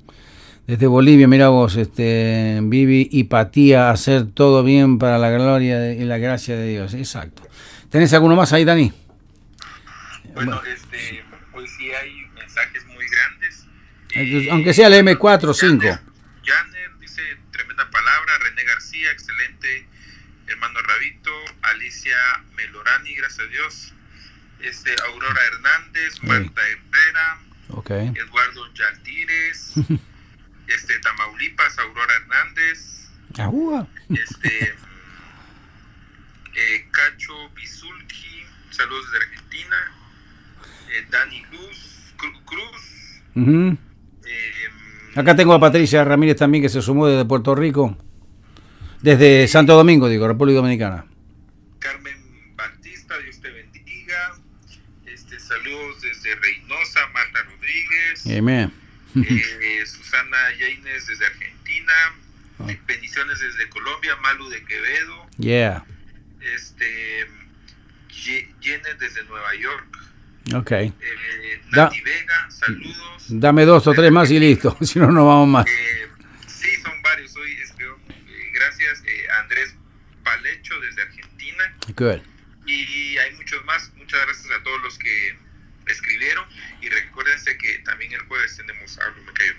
desde Bolivia, mira vos, este, Vivi Hipatía, hacer todo bien para la gloria y la gracia de Dios, exacto. ¿Tenés alguno más ahí, Dani? Bueno, este, hoy sí hay mensajes muy grandes. Eh, aunque sea el M4 o 5. Janer dice tremenda palabra, René García, excelente, hermano Rabito, Alicia Melorani, gracias a Dios, este, Aurora Hernández, Marta Herrera, Eduardo Yaltires. este, Tamaulipas, Aurora Hernández, ah, este, eh, Cacho Bisulki saludos desde Argentina, eh, Dani Cruz. Eh, Acá tengo a Patricia Ramírez también que se sumó desde Puerto Rico, desde Santo Domingo, digo, República Dominicana. Carmen Batista, Dios te bendiga. Este, saludos desde Reynosa, Marta Rodríguez. Amen. Eh, Susana Yaines desde Argentina. Ah. Bendiciones desde Colombia, Malu de Quevedo. Yeah este, Jenner desde Nueva York. Ok. Eh, Nati Vega, saludos. Dame dos o tres más y listo, si no, no vamos más. Eh, sí, son varios. Hoy, este, eh, gracias, Andrés Palecho desde Argentina. Y, hay muchos más. Muchas gracias a todos los que escribieron. Y recuérdense que también el jueves tenemos algo, me cayó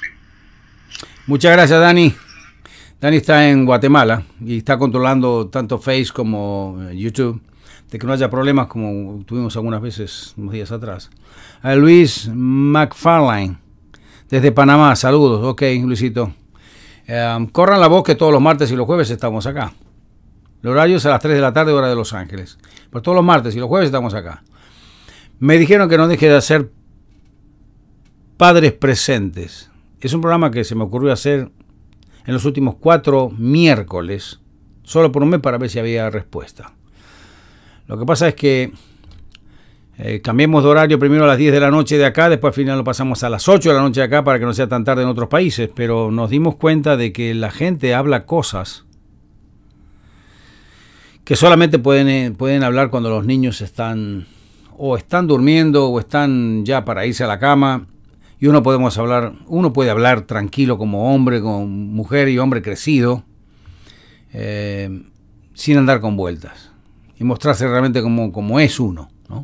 Muchas gracias, Dani. Dani está en Guatemala y está controlando tanto Face como eh, YouTube, de que no haya problemas como tuvimos algunas veces unos días atrás. Luis McFarlane, desde Panamá, saludos, ok, Luisito. Em, corran la voz que todos los martes y los jueves estamos acá. Los horarios es a las 3 de la tarde, hora de Los Ángeles. Pero todos los martes y los jueves estamos acá. Me dijeron que no deje de hacer Padres Presentes. Es un programa que se me ocurrió hacer en los últimos cuatro miércoles, solo por un mes para ver si había respuesta. Lo que pasa es que cambiamos eh, cambiemos de horario primero a las 10 de la noche de acá, después al final lo pasamos a las 8 de la noche de acá para que no sea tan tarde en otros países, pero nos dimos cuenta de que la gente habla cosas que solamente pueden, eh, pueden hablar cuando los niños están o están durmiendo o están ya para irse a la cama y uno podemos hablar, uno puede hablar tranquilo como hombre, como mujer y hombre crecido, eh, sin andar con vueltas y mostrarse realmente como, es uno. ¿no?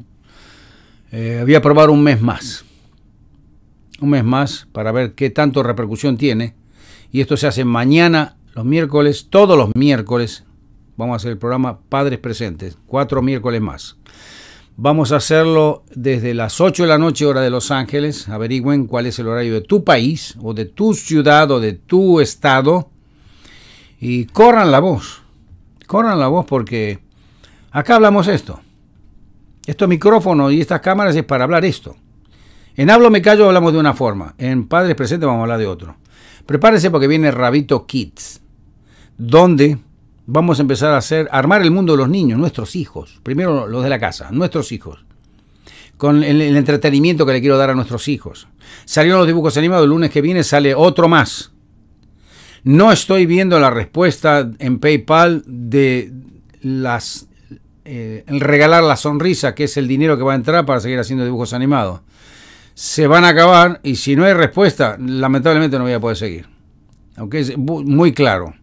voy eh, a probar un mes más, un mes más para ver qué tanto repercusión tiene y esto se hace mañana, los miércoles, todos los miércoles. Vamos a hacer el programa Padres Presentes, cuatro miércoles más. Vamos a hacerlo desde las 8 de la noche hora de Los Ángeles. Averigüen cuál es el horario de tu país o de tu ciudad o de tu estado. Y corran la voz. Corran la voz porque acá hablamos esto. Estos micrófonos y estas cámaras es para hablar esto. En Hablo Me Callo hablamos de una forma. En Padres Presentes vamos a hablar de otro. Prepárese porque viene Rabito Kids. ¿Dónde? Vamos a empezar a hacer, armar el mundo de los niños, nuestros hijos. Primero los de la casa, nuestros hijos. Con el, entretenimiento que le quiero dar a nuestros hijos. Salieron los dibujos animados, el lunes que viene sale otro más. No estoy viendo la respuesta en PayPal de las eh, regalar la sonrisa, que es el dinero que va a entrar para seguir haciendo dibujos animados. Se van a acabar y si no hay respuesta, lamentablemente no voy a poder seguir. Aunque es muy claro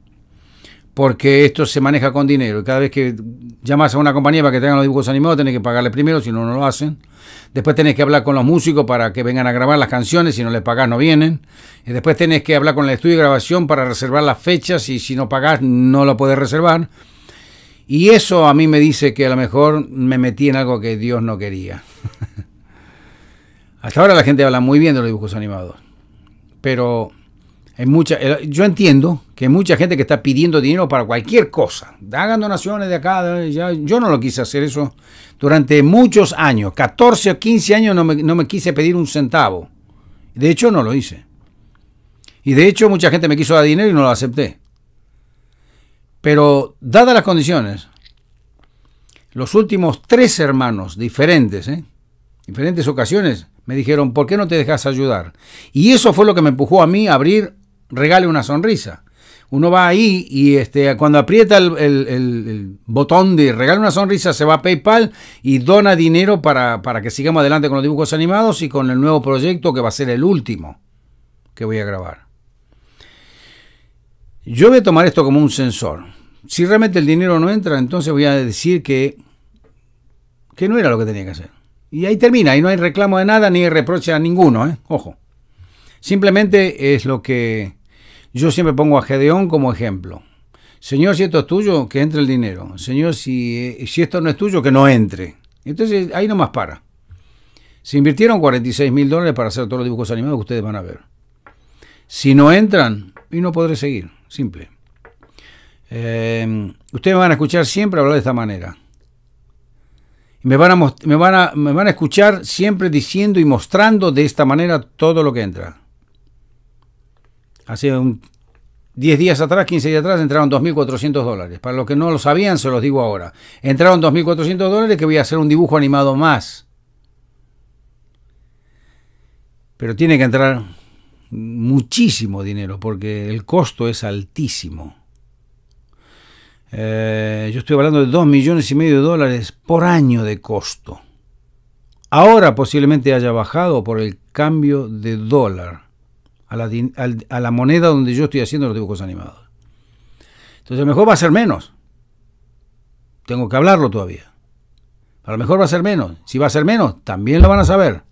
porque esto se maneja con dinero. Y cada vez que llamas a una compañía para que tengan los dibujos animados, tenés que pagarle primero, si no, no lo hacen. Después tenés que hablar con los músicos para que vengan a grabar las canciones, si no les pagás no vienen. Y después tenés que hablar con el estudio de grabación para reservar las fechas y si no pagás no lo puedes reservar. Y eso a mí me dice que a lo mejor me metí en algo que Dios no quería. Hasta ahora la gente habla muy bien de los dibujos animados. Pero hay mucha... Eh, yo entiendo que mucha gente que está pidiendo dinero para cualquier cosa. Hagan donaciones de acá. Ya, yo no lo quise hacer eso durante muchos años. 14 o 15 años no me, quise pedir un centavo. De hecho, no lo hice. Y de hecho, mucha gente me quiso dar dinero y no lo acepté. Pero, dadas las condiciones, los últimos tres hermanos diferentes, ¿eh? diferentes ocasiones, me dijeron, ¿por qué no te dejas ayudar? Y eso fue lo que me empujó a mí a abrir Regale una Sonrisa. Uno va ahí y este, cuando aprieta el, botón de regala una sonrisa, se va a PayPal y dona dinero para, que sigamos adelante con los dibujos animados y con el nuevo proyecto que va a ser el último que voy a grabar. Yo voy a tomar esto como un sensor. Si realmente el dinero no entra, entonces voy a decir que, que no era lo que tenía que hacer. Y ahí termina, y no hay reclamo de nada ni reproche a ninguno, ¿eh? ojo. Simplemente es lo que yo siempre pongo a Gedeón como ejemplo. Señor, si esto es tuyo, que entre el dinero. Señor, si, eh, si esto no es tuyo, que no entre. Entonces ahí nomás para. Se invirtieron 46 mil dólares para hacer todos los dibujos animados que ustedes van a ver. Si no entran, y no podré seguir. Simple. Eh, ustedes me van a escuchar siempre hablar de esta manera. Me van, a, me, van a, me van a escuchar siempre diciendo y mostrando de esta manera todo lo que entra hace 10 días atrás, 15 días atrás, entraron 2.400 dólares. Para los que no lo sabían, se los digo ahora. Entraron 2.400 dólares que voy a hacer un dibujo animado más. Pero tiene que entrar muchísimo dinero porque el costo es altísimo. Eh, yo estoy hablando de 2 millones y medio de dólares por año de costo. Ahora posiblemente haya bajado por el cambio de dólar a la, moneda donde yo estoy haciendo los dibujos animados. Entonces, a lo mejor va a ser menos. Tengo que hablarlo todavía. A lo mejor va a ser menos. Si va a ser menos, también lo van a saber.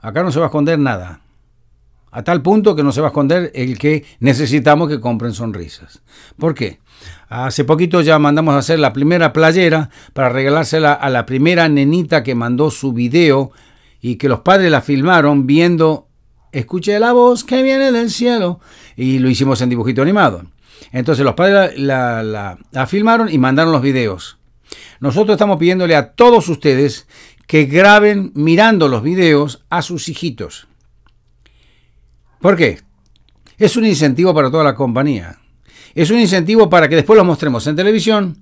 Acá no se va a esconder nada. A tal punto que no se va a esconder el que necesitamos que compren sonrisas. ¿Por qué? Hace poquito ya mandamos a hacer la primera playera para regalársela a la primera nenita que mandó su video y que los padres la filmaron viendo escuché la voz que viene del cielo. Y lo hicimos en dibujito animado. Entonces los padres la, filmaron y mandaron los videos. Nosotros estamos pidiéndole a todos ustedes que graben mirando los videos a sus hijitos. ¿Por qué? Es un incentivo para toda la compañía. Es un incentivo para que después los mostremos en televisión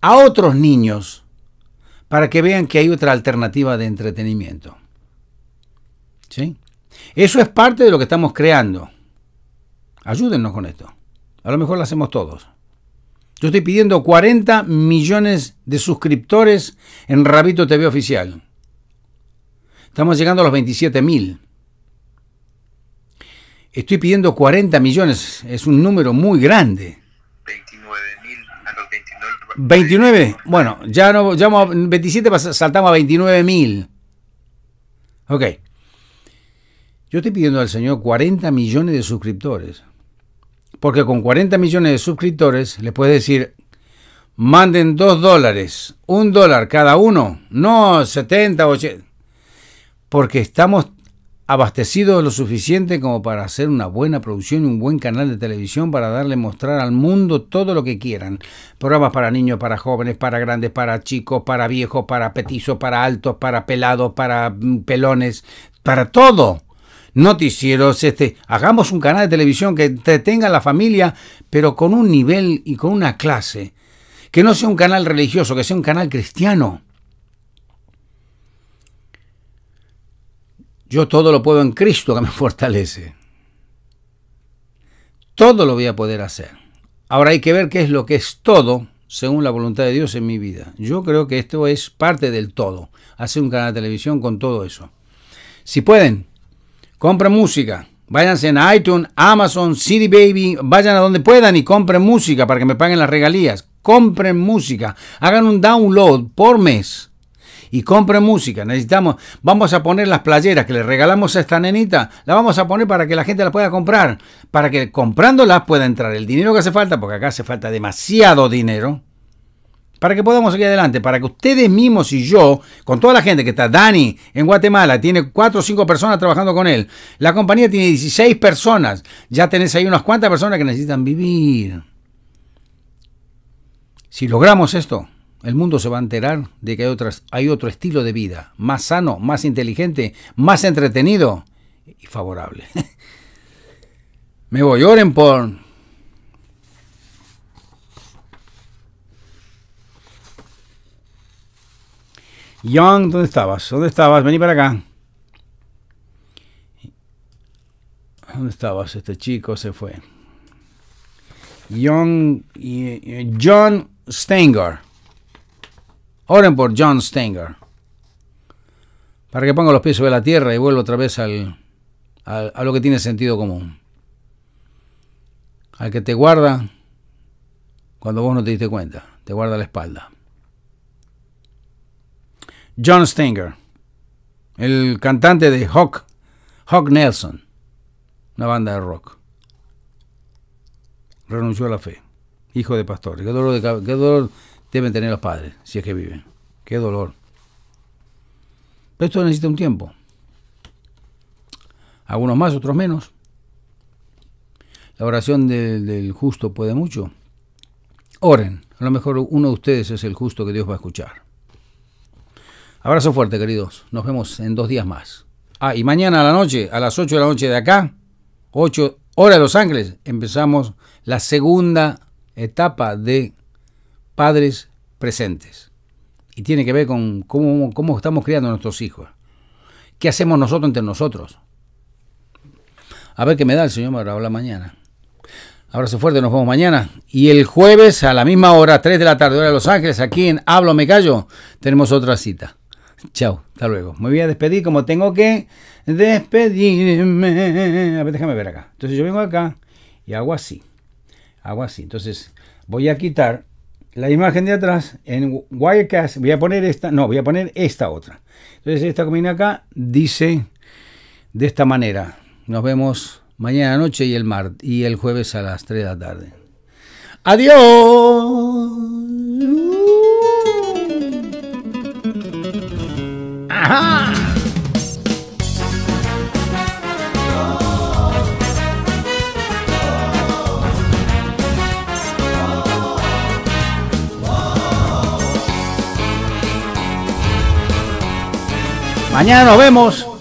a otros niños para que vean que hay otra alternativa de entretenimiento. ¿Sí? Eso es parte de lo que estamos creando. Ayúdennos con esto. A lo mejor lo hacemos todos. Yo estoy pidiendo 40 millones de suscriptores en Rabito TV oficial. Estamos llegando a los 27 mil. Estoy pidiendo 40 millones. Es un número muy grande. 29 mil. 29. 29. Bueno, ya no, ya 27 saltamos a 29 mil. Ok. Yo estoy pidiendo al Señor 40 millones de suscriptores. Porque con 40 millones de suscriptores le puedes decir, manden 2 dólares, un dólar cada uno, no 70, 80. Porque estamos abastecidos lo suficiente como para hacer una buena producción y un buen canal de televisión para darle mostrar al mundo todo lo que quieran. Programas para niños, para jóvenes, para grandes, para chicos, para viejos, para petisos, para altos, para pelados, para mm, pelones, para todo noticieros, este, hagamos un canal de televisión que entretenga a la familia, pero con un nivel y con una clase. Que no sea un canal religioso, que sea un canal cristiano. Yo todo lo puedo en Cristo que me fortalece. Todo lo voy a poder hacer. Ahora hay que ver qué es lo que es todo según la voluntad de Dios en mi vida. Yo creo que esto es parte del todo. Hacer un canal de televisión con todo eso. Si pueden, compren música. Váyanse en iTunes, Amazon, city Baby, vayan a donde puedan y compren música para que me paguen las regalías. Compren música, hagan un download por mes y compren música. Necesitamos, vamos a poner las playeras que le regalamos a esta nenita, la vamos a poner para que la gente la pueda comprar, para que comprándolas pueda entrar el dinero que hace falta, porque acá hace falta demasiado dinero para que podamos seguir adelante, para que ustedes mismos y yo, con toda la gente que está, Dani en Guatemala, tiene 4 o 5 personas trabajando con él, la compañía tiene 16 personas, ya tenés ahí unas cuantas personas que necesitan vivir. Si logramos esto, el mundo se va a enterar de que hay, otras, hay otro estilo de vida, más sano, más inteligente, más entretenido y favorable. Me voy, oren por John, ¿dónde estabas? ¿Dónde estabas? Vení para acá. ¿Dónde estabas? Este chico se fue. Young, John Stenger. Oren por John Stenger. Para que ponga los pies sobre la tierra y vuelva otra vez a lo que tiene sentido común. Al que te guarda cuando vos no te diste cuenta. Te guarda la espalda. John Stinger, el cantante de Hawk, Nelson, una banda de rock. Renunció a la fe, hijo de pastor. Qué dolor, qué dolor deben tener los padres, si es que viven. Qué dolor. Pero esto necesita un tiempo. Algunos más, otros menos. La oración del, justo puede mucho. Oren. A lo mejor uno de ustedes es el justo que Dios va a escuchar. Abrazo fuerte, queridos. Nos vemos en dos días más. Ah, y mañana a la noche, a las 8 de la noche de acá, 8 hora de Los Ángeles, empezamos la segunda etapa de Padres Presentes. Y tiene que ver con cómo, estamos criando a nuestros hijos. ¿Qué hacemos nosotros entre nosotros? A ver qué me da el señor para hablar mañana. Abrazo fuerte, nos vemos mañana. Y el jueves a la misma hora, 3 de la tarde, hora de Los Ángeles, aquí en Hablo Me Callo, tenemos otra cita. Chao, hasta luego. Me voy a despedir como tengo que despedirme. A ver, déjame ver acá. Entonces yo vengo acá y hago así. Hago así. Entonces voy a quitar la imagen de atrás en Wirecast. Voy a poner esta. No, voy a poner esta otra. Entonces esta comida acá dice de esta manera. Nos vemos mañana noche y el, y el jueves a las 3 de la tarde. Adiós. Mañana nos vemos.